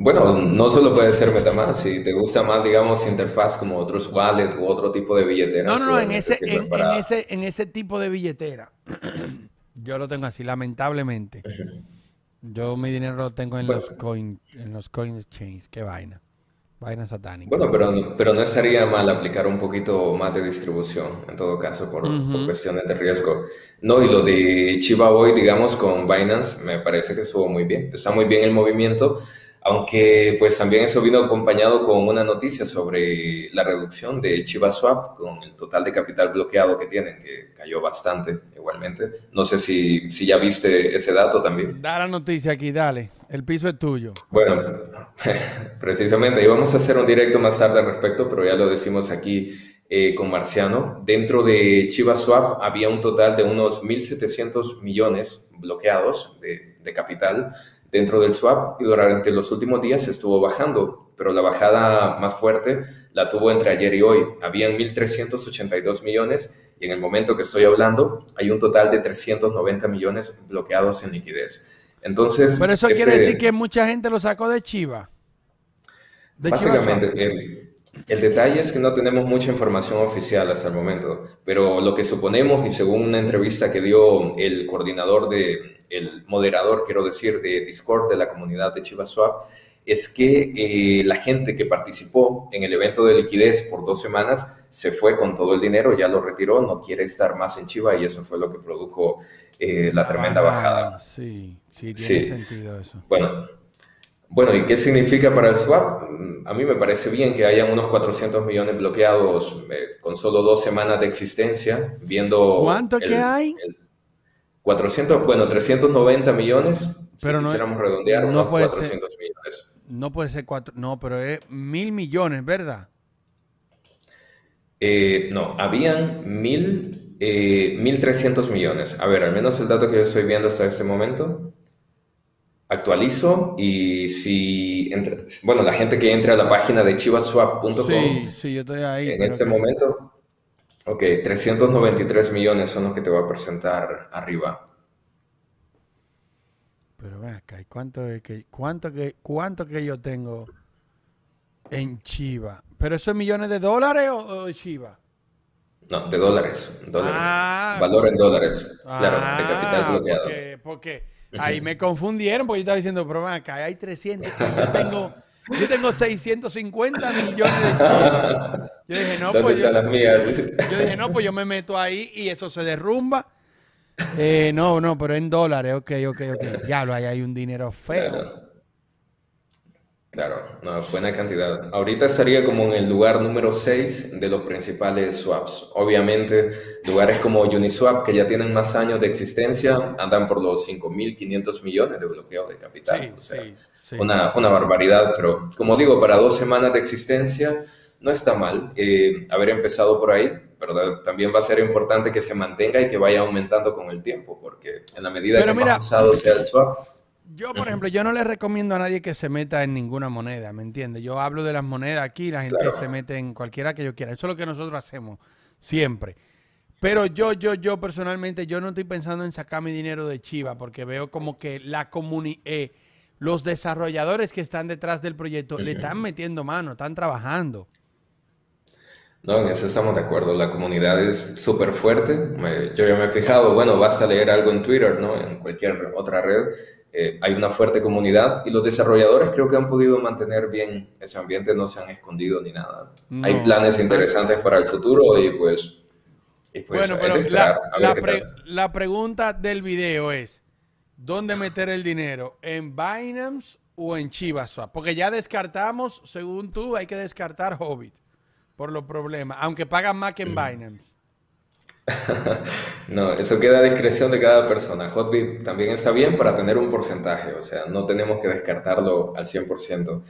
bueno, no solo puede ser MetaMask, si te gusta más, digamos, interfaz como otros wallets u otro tipo de billetera. No, no, no, en ese, en, ese, en ese tipo de billetera. Yo lo tengo así, lamentablemente. Yo mi dinero lo tengo en los coin, en los coin exchange, qué vaina. Vaina satánica. Bueno, pero, pero no estaría mal aplicar un poquito más de distribución, en todo caso, por, cuestiones de riesgo. No, y lo de Chiba Boy, digamos, con Binance, me parece que estuvo muy bien. Está muy bien el movimiento. Aunque pues también eso vino acompañado con una noticia sobre la reducción de ChivaSwap con el total de capital bloqueado que tienen, que cayó bastante igualmente. No sé si, si ya viste ese dato también. Da la noticia aquí, dale. El piso es tuyo. Bueno, precisamente, Y vamos a hacer un directo más tarde al respecto, pero ya lo decimos aquí eh, con Marciano. Dentro de ChivaSwap había un total de unos 1.700 millones bloqueados de, de capital dentro del swap y durante los últimos días estuvo bajando, pero la bajada más fuerte la tuvo entre ayer y hoy. Habían 1.382 millones y en el momento que estoy hablando hay un total de 390 millones bloqueados en liquidez. Entonces... Pero eso quiere este decir que mucha gente lo sacó de Chiva. básicamente, el, el detalle es que no tenemos mucha información oficial hasta el momento, pero lo que suponemos y según una entrevista que dio el coordinador de el moderador, quiero decir, de Discord de la comunidad de ChivaSwap, es que eh, la gente que participó en el evento de liquidez por dos semanas se fue con todo el dinero, ya lo retiró, no quiere estar más en Chiva y eso fue lo que produjo eh, la tremenda ah, bajada. Sí, sí, tiene sí. sentido eso. Bueno, bueno, ¿y qué significa para el swap? A mí me parece bien que hayan unos 400 millones bloqueados eh, con solo dos semanas de existencia, viendo... ¿Cuánto que hay? 400, bueno, 390 millones. si no quisiéramos redondear no puede 400 ser, millones. No puede ser 4, no, pero es mil millones, ¿verdad? Eh, no, habían mil, 1.300 eh, millones. A ver, al menos el dato que yo estoy viendo hasta este momento. Actualizo y si, bueno, la gente que entra a la página de chivaswap.com sí, sí, en este momento Ok, 393 millones son los que te voy a presentar arriba. Pero ven acá, ¿cuánto, que, cuánto, que, cuánto que yo tengo en Chiva? ¿Pero eso es millones de dólares o, de Chiva? No, de dólares. dólares. Ah. Valor en dólares. claro, de ah, capital bloqueado. Porque, ahí me confundieron porque yo estaba diciendo, pero ven acá, hay 300 yo tengo yo tengo 650 millones de dólares. Yo dije, no, pues. Yo, dije, no, pues yo me meto ahí y eso se derrumba. Eh, no, no, pero en dólares, ok, ok, ok. Diablo, hay un dinero feo. Claro. buena cantidad. Ahorita estaría como en el lugar número 6 de los principales swaps. Obviamente, lugares como Uniswap, que ya tienen más años de existencia, andan por los 5.500 millones de bloqueo de capital una, barbaridad, pero como digo, para dos semanas de existencia no está mal eh, haber empezado por ahí, pero también va a ser importante que se mantenga y que vaya aumentando con el tiempo, porque en la medida que ha sea el swap. Yo, por ejemplo, yo no le recomiendo a nadie que se meta en ninguna moneda, ¿me entiendes? Yo hablo de las monedas aquí, la gente se mete en cualquiera que yo quiera. Eso es lo que nosotros hacemos siempre. Pero yo, yo, yo personalmente, yo no estoy pensando en sacar mi dinero de Chiva porque veo como que la comunidad... Eh, los desarrolladores que están detrás del proyecto le están metiendo mano, están trabajando. No, en eso estamos de acuerdo. La comunidad es súper fuerte. yo ya me he fijado, bueno, basta leer algo en Twitter, ¿no? En cualquier otra red. Eh, hay una fuerte comunidad y los desarrolladores creo que han podido mantener bien ese ambiente, no se han escondido ni nada. hay planes interesantes para el futuro y pues... pues bueno, pero la pregunta del video es, ¿Dónde meter el dinero? ¿En Binance o en Chivaswap? Porque ya descartamos, según tú, hay que descartar Hobbit por los problemas, aunque pagan más que en mm. Binance. no, eso queda a discreción de cada persona. Hobbit también está bien para tener un porcentaje, o sea, no tenemos que descartarlo al 100%.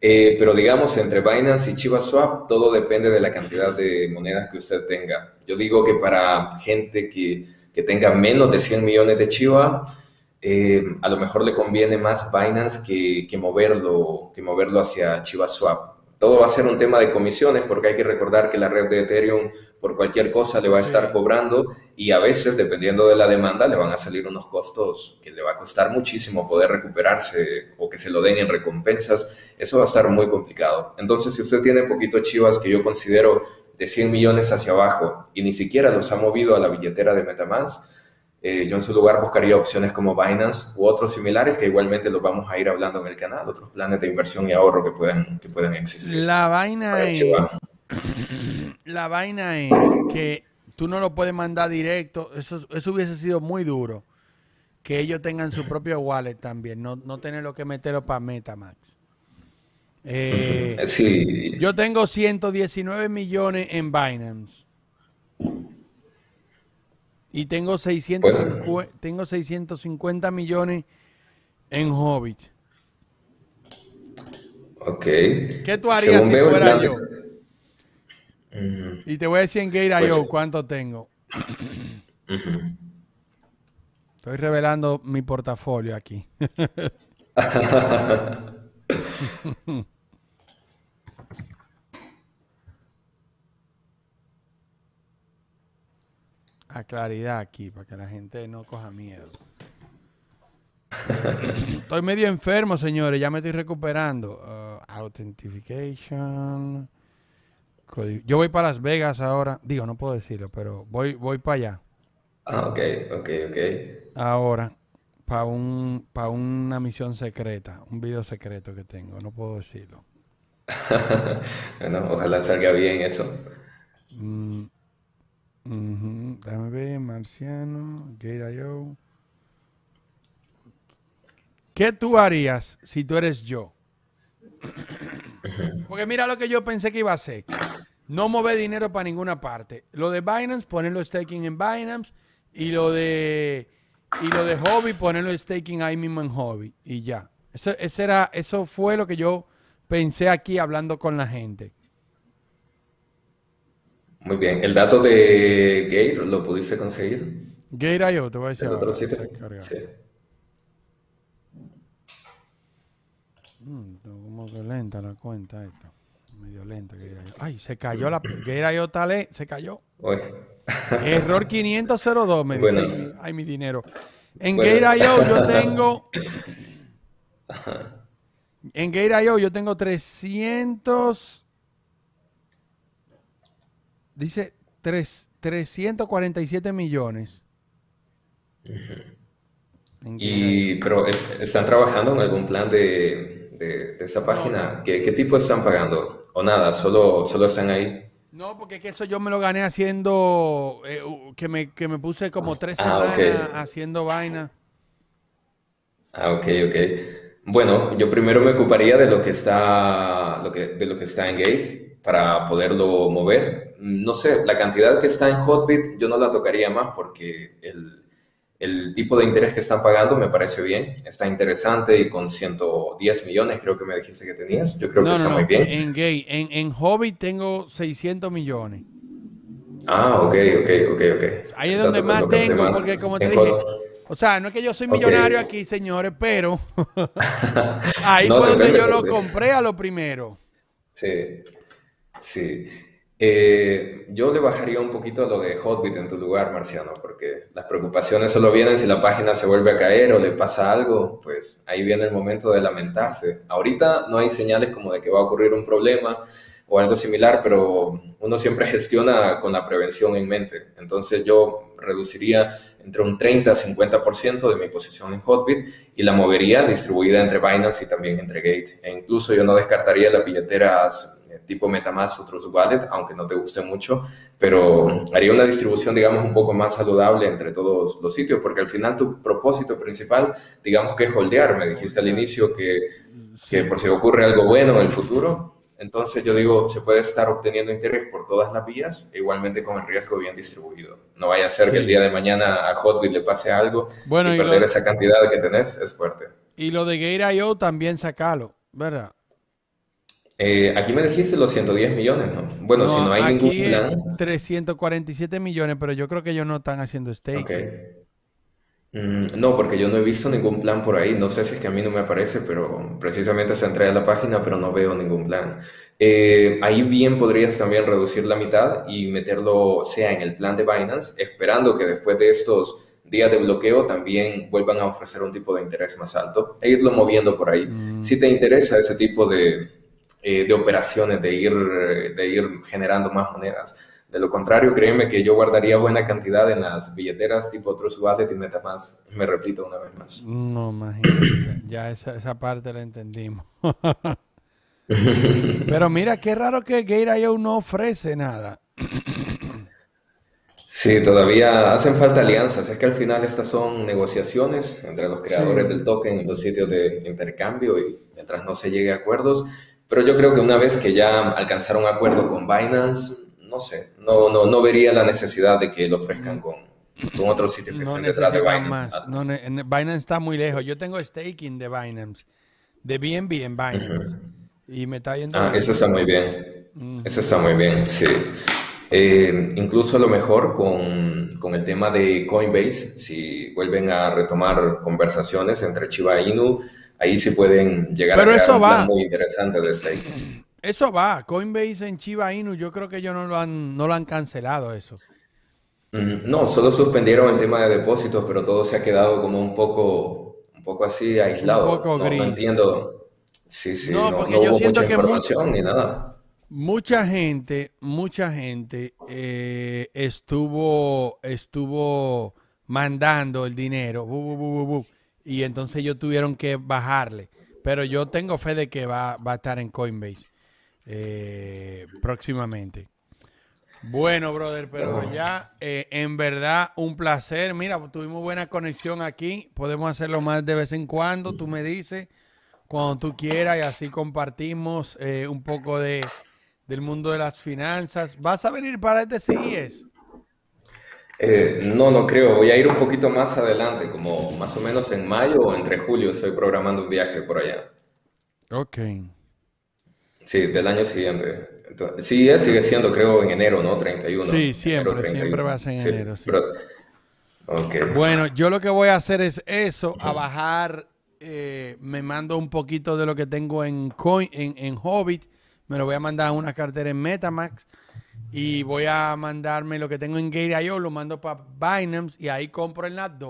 Eh, pero digamos, entre Binance y ChivaSwap, todo depende de la cantidad de monedas que usted tenga. Yo digo que para gente que, tenga menos de 100 millones de Chiva, eh, a lo mejor le conviene más Binance que, moverlo, que moverlo hacia Chivaswap. Todo va a ser un tema de comisiones porque hay que recordar que la red de Ethereum por cualquier cosa le va a estar cobrando y a veces, dependiendo de la demanda, le van a salir unos costos que le va a costar muchísimo poder recuperarse o que se lo den en recompensas. Eso va a estar muy complicado. Entonces, si usted tiene poquito Chivas que yo considero de 100 millones hacia abajo y ni siquiera los ha movido a la billetera de Metamask, eh, yo en su lugar buscaría opciones como Binance u otros similares que igualmente los vamos a ir hablando en el canal, otros planes de inversión y ahorro que pueden, que pueden existir. La vaina es, la vaina es que tú no lo puedes mandar directo, eso, eso hubiese sido muy duro, que ellos tengan su propio wallet también, no, no lo que meterlo para Metamax. Eh, sí. Yo tengo 119 millones en Binance. Y tengo 650, pues, eh, tengo 650 millones en Hobbit. Ok. ¿Qué tú harías si fuera yo? Y te voy a decir en era yo pues, cuánto tengo. Estoy revelando mi portafolio aquí. claridad aquí para que la gente no coja miedo. estoy medio enfermo, señores. Ya me estoy recuperando. Uh, authentication. Yo voy para Las Vegas ahora. Digo, no puedo decirlo, pero voy, voy para allá. Ah, ok, ok, ok. Ahora, para un, para una misión secreta, un video secreto que tengo, no puedo decirlo. bueno, ojalá salga bien eso. Mm, Dame Marciano, ¿Qué tú harías si tú eres yo? Porque mira lo que yo pensé que iba a hacer. No mover dinero para ninguna parte. Lo de Binance, ponerlo staking en Binance. Y lo de y lo de hobby, ponerlo staking ahí mismo en hobby. Y ya. Eso, era, eso fue lo que yo pensé aquí hablando con la gente. Muy bien. ¿El dato de Gate lo pudiste conseguir? Gate.io, te voy a decir. ¿El otro sitio? Sí. Mm, como que lenta la cuenta esta. Medio lenta. Ay, se cayó la... Gate.io tal... Se cayó. Uy. Error 502 me bueno. Ay, mi dinero. En bueno. Gate.io yo tengo... En Gate.io yo tengo 300 dice 3 347 millones. Y, pero están trabajando en algún plan de, de, esa página. ¿Qué, tipo están pagando? ¿O nada? ¿Solo, solo están ahí? No, porque eso yo me lo gané haciendo, eh, que, me, que me puse como tres ah, haciendo vaina. Ah, ok, ok. Bueno, yo primero me ocuparía de lo que está, lo que, de lo que está en Gate para poderlo mover no sé, la cantidad que está en Hotbit yo no la tocaría más porque el, tipo de interés que están pagando me parece bien, está interesante y con 110 millones creo que me dijiste que tenías, yo creo que está muy bien. En, gay, en, Hobbit tengo 600 millones. Ah, ok, ok, ok, ok. Ahí es donde más tengo, porque como te dije, o sea, no es que yo soy millonario aquí, señores, pero ahí fue donde yo lo compré a lo primero. Sí, sí. Eh, yo le bajaría un poquito lo de Hotbit en tu lugar, Marciano, porque las preocupaciones solo vienen si la página se vuelve a caer o le pasa algo, pues ahí viene el momento de lamentarse. Ahorita no hay señales como de que va a ocurrir un problema o algo similar, pero uno siempre gestiona con la prevención en mente. Entonces yo reduciría entre un 30 a 50% de mi posición en Hotbit y la movería distribuida entre Binance y también entre Gate. E incluso yo no descartaría las billeteras eh, tipo MetaMask, otros wallet, aunque no te guste mucho, pero haría una distribución, digamos, un poco más saludable entre todos los sitios, porque al final tu propósito principal, digamos que es holdear. Me dijiste al inicio que, que por si ocurre algo bueno en el futuro, entonces yo digo, se puede estar obteniendo interés por todas las vías, e igualmente con el riesgo bien distribuido. No vaya a ser que el día de mañana a Hotbit le pase algo y, perder esa cantidad que tenés es fuerte. Y lo de yo también sacalo, ¿verdad? Eh, aquí me dijiste los 110 millones, ¿no? Bueno, si no hay ningún plan. 347 millones, pero yo creo que ellos no están haciendo stake. Mm, no, porque yo no he visto ningún plan por ahí. No sé si es que a mí no me aparece, pero precisamente se entré a la página, pero no veo ningún plan. Eh, ahí bien podrías también reducir la mitad y meterlo, sea en el plan de Binance, esperando que después de estos días de bloqueo también vuelvan a ofrecer un tipo de interés más alto e irlo moviendo por ahí. Mm. Si te interesa ese tipo de, eh, de operaciones, de ir, de ir generando más monedas. De lo contrario, créeme que yo guardaría buena cantidad en las billeteras tipo otros Wallet y más Me repito una vez más. No, imagínate. ya esa, esa parte la entendimos. Pero mira, qué raro que Gate.io no ofrece nada. Sí, todavía hacen falta alianzas. Es que al final estas son negociaciones entre los creadores del token en los sitios de intercambio y mientras no se llegue a acuerdos, pero yo creo que una vez que ya alcanzaron un acuerdo con Binance, no sé, no, no, no vería la necesidad de que lo ofrezcan con, otros otro sitio que no detrás de Binance. No, Binance está muy lejos. Yo tengo staking de Binance, de BNB en Binance. Y me está yendo. Ah, eso está muy bien. Eso está muy bien, sí. Eh, incluso a lo mejor con, con, el tema de Coinbase, si vuelven a retomar conversaciones entre Chiba e Inu ahí sí pueden llegar a eso un va. muy interesante de este ahí. Eso va, Coinbase en Chiba Inu, yo creo que ellos no lo han, no lo han cancelado eso. No, solo suspendieron el tema de depósitos, pero todo se ha quedado como un poco, un poco así aislado. Un poco gris. entiendo. Sí, sí, no, porque yo siento que información ni nada. Mucha gente, mucha gente eh, estuvo, estuvo mandando el dinero. bu, y entonces ellos tuvieron que bajarle. Pero yo tengo fe de que va, a estar en Coinbase eh, próximamente. Bueno, brother, pero ya eh, en verdad un placer. Mira, tuvimos buena conexión aquí. Podemos hacerlo más de vez en cuando. Tú me dices cuando tú quieras y así compartimos eh, un poco de, del mundo de las finanzas. ¿Vas a venir para este eso? Eh, no, no creo. Voy a ir un poquito más adelante, como más o menos en mayo o entre julio estoy programando un viaje por allá. Ok. Sí, del año siguiente. Entonces, sí, sigue siendo, creo, en enero, ¿no? 31. Sí, siempre, siempre va a ser en enero. Sí. Bueno, yo lo que voy a hacer es eso, a bajar, eh, me mando un poquito de lo que tengo en, coin, en, en Hobbit, me lo voy a mandar a una cartera en Metamax y voy a mandarme lo que tengo en Gate.io, lo mando para Binance y ahí compro el NAT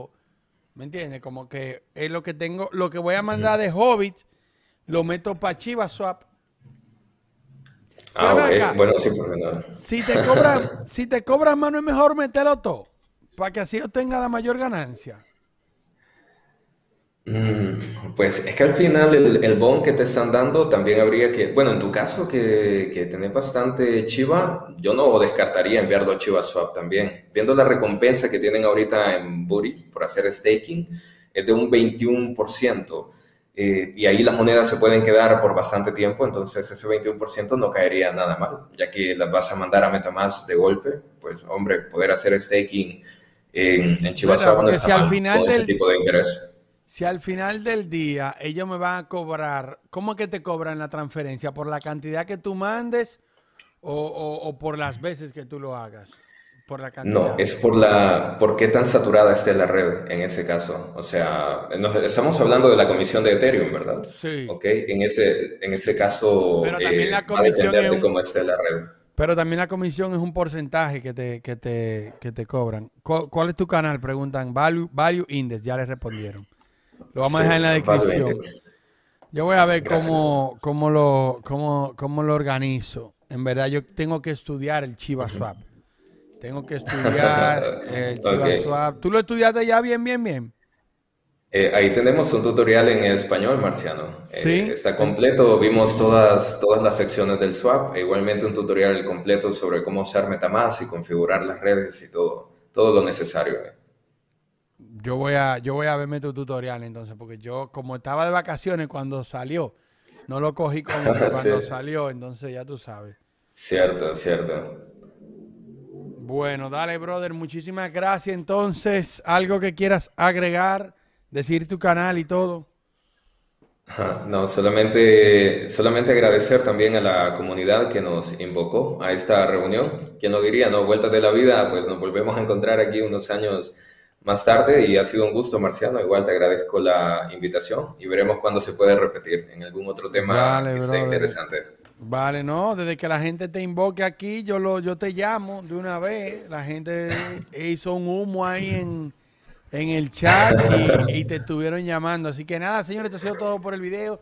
¿Me entiendes? Como que es lo que tengo, lo que voy a mandar de Hobbit, lo meto para Chivaswap. Ah, bueno, sí, por Si te cobras si te cobra mano, es mejor meterlo todo para que así yo tenga la mayor ganancia. Mm, pues es que al final el, bond bon que te están dando también habría que, bueno, en tu caso que, que tenés bastante Chiva, yo no descartaría enviarlo a Chiva también. Viendo la recompensa que tienen ahorita en Buri por hacer staking, es de un 21%. Eh, y ahí las monedas se pueden quedar por bastante tiempo, entonces ese 21% no caería nada mal, ya que las vas a mandar a MetaMask de golpe, pues hombre, poder hacer staking en, en no está con ese tipo de ingresos si al final del día ellos me van a cobrar, ¿cómo es que te cobran la transferencia? ¿Por la cantidad que tú mandes o, por las veces que tú lo hagas? no, es por la por qué tan saturada está la red en ese caso. O sea, estamos hablando de la comisión de Ethereum, ¿verdad? Sí. Ok, en ese, en ese caso Pero también eh, la comisión cómo esté la red. Pero también la comisión es un porcentaje que te, te, te cobran. ¿Cuál, es tu canal? Preguntan Value, Value Index, ya les respondieron. Lo vamos a dejar en la descripción. Yo voy a ver cómo, lo, cómo, lo organizo. En verdad, yo tengo que estudiar el Chivaswap. Tengo que estudiar el Chivaswap. ¿Tú lo estudiaste ya bien, bien, bien? Eh, ahí tenemos un tutorial en español, Marciano. Eh, está completo, vimos todas, todas las secciones del swap, e igualmente un tutorial completo sobre cómo usar Metamask y configurar las redes y todo, todo lo necesario. Eh yo voy a, yo voy a verme tu tutorial entonces, porque yo, como estaba de vacaciones cuando salió, no lo cogí cuando salió, entonces ya tú sabes. Cierto, cierto. Bueno, dale, brother, muchísimas gracias. Entonces, algo que quieras agregar, decir tu canal y todo. No, solamente, solamente agradecer también a la comunidad que nos invocó a esta reunión. que nos diría? No, vueltas de la vida, pues nos volvemos a encontrar aquí unos años más tarde y ha sido un gusto, Marciano. Igual te agradezco la invitación y veremos cuándo se puede repetir en algún otro tema que esté interesante. Vale, no, desde que la gente te invoque aquí, yo lo, yo te llamo de una vez. La gente hizo un humo ahí en, el chat y, te estuvieron llamando. Así que nada, señores, esto ha sido todo por el video.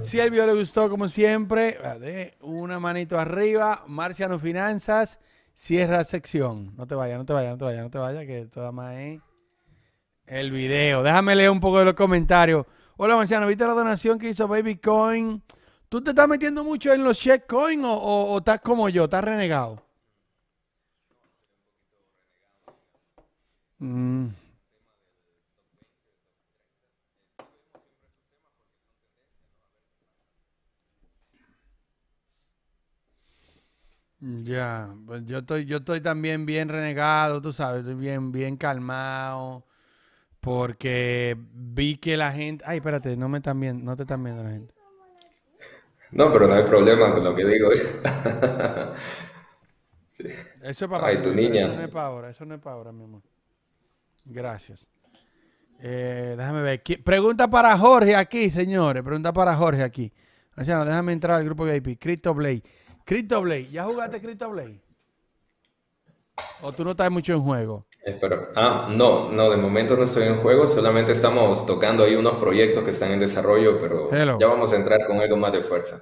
Si el video le gustó, como siempre, ah, una manito arriba, Marciano Finanzas, cierra sección. No te vayas, no te vayas, no te vayas, no te vayas, que toda más es. Eh. El video. Déjame leer un poco de los comentarios. Hola, Marciano. ¿Viste la donación que hizo Baby Coin? ¿Tú te estás metiendo mucho en los shitcoin o, o, estás como yo? ¿Estás renegado? Mm. Ya, pues yo estoy, yo estoy también bien renegado, tú sabes, estoy bien, bien calmado. Porque vi que la gente. Ay, espérate, no me están viendo, no te están viendo la gente. No, pero no hay problema con lo que digo. Eso para tu no es para ahora, eso no es para ahora, mi amor. Gracias. Eh, déjame ver. Pregunta para Jorge aquí, señores. Pregunta para Jorge aquí. O no, déjame entrar al grupo VIP. Crypto Blade. Crypto Blade. ¿Ya jugaste Crypto Blade? ¿O tú no estás mucho en juego? Espero. Eh, ah, no, no, de momento no estoy en juego, solamente estamos tocando ahí unos proyectos que están en desarrollo, pero ya vamos a entrar con algo más de fuerza.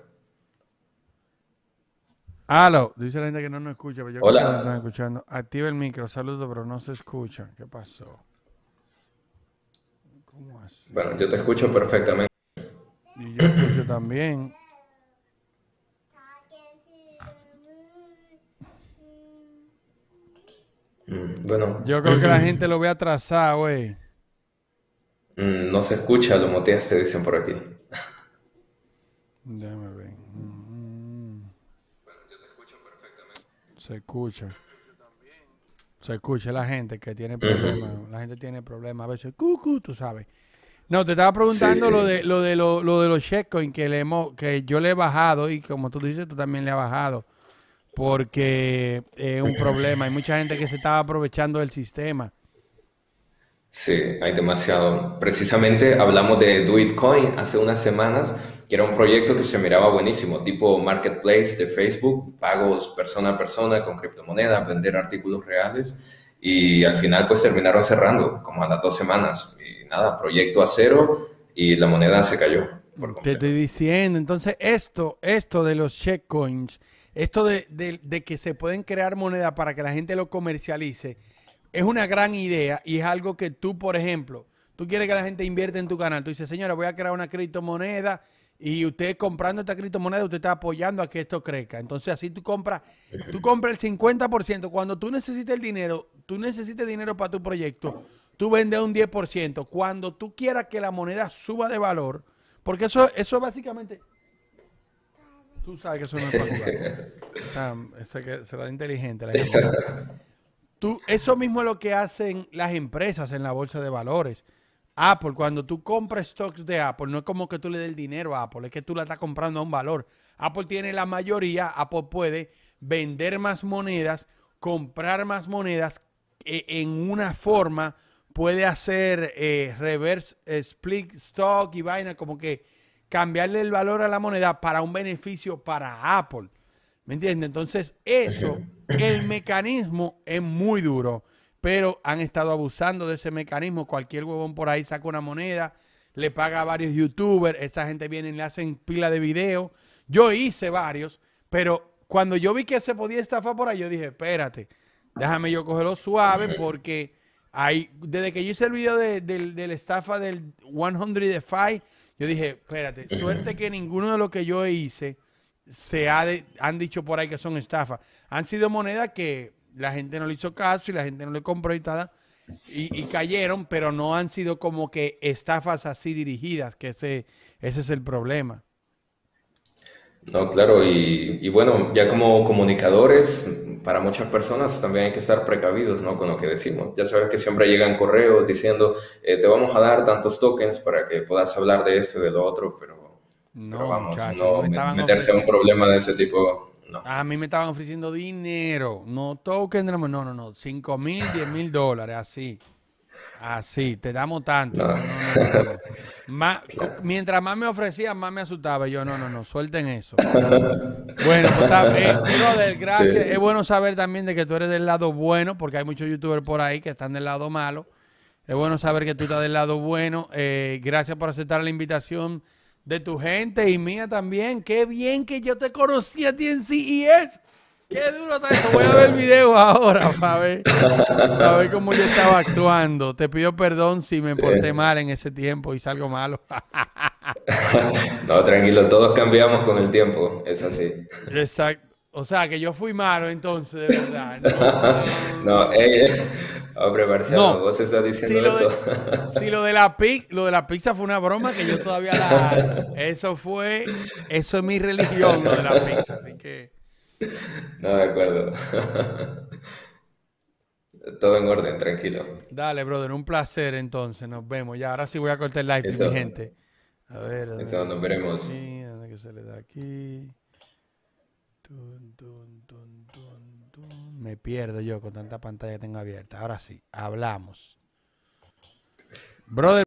Aló, dice la gente que no nos escucha, pero yo Hola. creo están escuchando. Activa el micro, saludo, pero no se escucha. ¿Qué pasó? ¿Cómo Bueno, yo te escucho perfectamente. Y yo escucho también. Mm, bueno. Yo creo que la mm, gente lo ve atrasado, güey. Mm, no se escucha, lo se dicen por aquí. Déjame ver. Bueno, yo te escucho perfectamente. Se escucha. Se escucha la gente que tiene problemas. La gente tiene problemas. A veces, cucu, tú sabes. No, te estaba preguntando lo de lo de lo, de los checkcoins que le hemos, que yo le he bajado y como tú dices, tú también le has bajado porque es un problema. Hay mucha gente que se estaba aprovechando del sistema. Sí, hay demasiado. Precisamente hablamos de Do It Coin hace unas semanas, que era un proyecto que se miraba buenísimo, tipo marketplace de Facebook, pagos persona a persona con criptomoneda, vender artículos reales. Y al final pues terminaron cerrando, como a las dos semanas. Y nada, proyecto a cero y la moneda se cayó. Te estoy diciendo, entonces esto, esto de los checkcoins esto de, que se pueden crear monedas para que la gente lo comercialice es una gran idea y es algo que tú, por ejemplo, tú quieres que la gente invierta en tu canal. Tú dices, señora, voy a crear una criptomoneda y usted comprando esta criptomoneda, usted está apoyando a que esto crezca. Entonces, así tú compras, tú compras el 50%. Cuando tú necesites el dinero, tú necesites dinero para tu proyecto, tú vendes un 10%. Cuando tú quieras que la moneda suba de valor, porque eso, eso básicamente Tú sabes que eso no es para jugar. que se inteligente. La Tú, eso mismo es lo que hacen las empresas en la bolsa de valores. Apple, cuando tú compras stocks de Apple, no es como que tú le des dinero a Apple, es que tú la estás comprando a un valor. Apple tiene la mayoría, Apple puede vender más monedas, comprar más monedas e, en una forma, puede hacer eh, reverse eh, split stock y vaina, como que cambiarle el valor a la moneda para un beneficio para Apple. ¿Me entiendes? Entonces, eso, el mecanismo es muy duro, pero han estado abusando de ese mecanismo. Cualquier huevón por ahí saca una moneda, le paga a varios youtubers, esa gente viene y le hacen pila de videos. Yo hice varios, pero cuando yo vi que se podía estafar por ahí, yo dije, espérate, déjame yo cogerlo suave porque... hay, desde que yo hice el video de, la estafa del 100 five yo dije, espérate, suerte que ninguno de lo que yo hice se ha han dicho por ahí que son estafas. Han sido monedas que la gente no le hizo caso y la gente no le compró y tal. Y, cayeron, pero no han sido como que estafas así dirigidas, que ese, ese es el problema. No, claro, y bueno, ya como comunicadores, para muchas personas también hay que estar precavidos ¿no? con lo que decimos. Ya sabes que siempre llegan correos diciendo, eh, te vamos a dar tantos tokens para que puedas hablar de esto y de lo otro, pero, no, vamos, no meterse a un problema de ese tipo. No. A mí me estaban ofreciendo dinero, no tokens, no, no, no, 5 mil, 10 mil dólares, así. Así, te damos tanto. Mientras más me ofrecía más me asustaba. Yo, no, no, no, suelten eso. bueno, pues, gracias. Es bueno saber también de que tú eres del lado bueno, porque hay muchos youtubers por ahí que están del lado malo. Es bueno saber que tú estás del lado bueno. Eh, gracias por aceptar la invitación de tu gente y mía también. Qué bien que yo te conocía, a ti en CES. Qué duro está eso. Voy a ver el video ahora para ver, para ver cómo yo estaba actuando. Te pido perdón si me porté mal en ese tiempo y salgo malo. no, tranquilo, todos cambiamos con el tiempo, es así. Exacto. O sea, que yo fui malo entonces, de verdad. No, no eh, eh. hombre, Marcelo, vos estás diciendo eso. Sí, lo de, la lo de la pizza fue una broma que yo todavía la... Eso fue... Eso es mi religión, lo de la pizza, así que... No me acuerdo. Todo en orden, tranquilo. Dale, brother, un placer entonces. Nos vemos. Ya, ahora sí voy a cortar el live, mi gente. A ver. nos veremos. se le da aquí. Me pierdo yo con tanta pantalla que tengo abierta. Ahora sí, hablamos. Brother.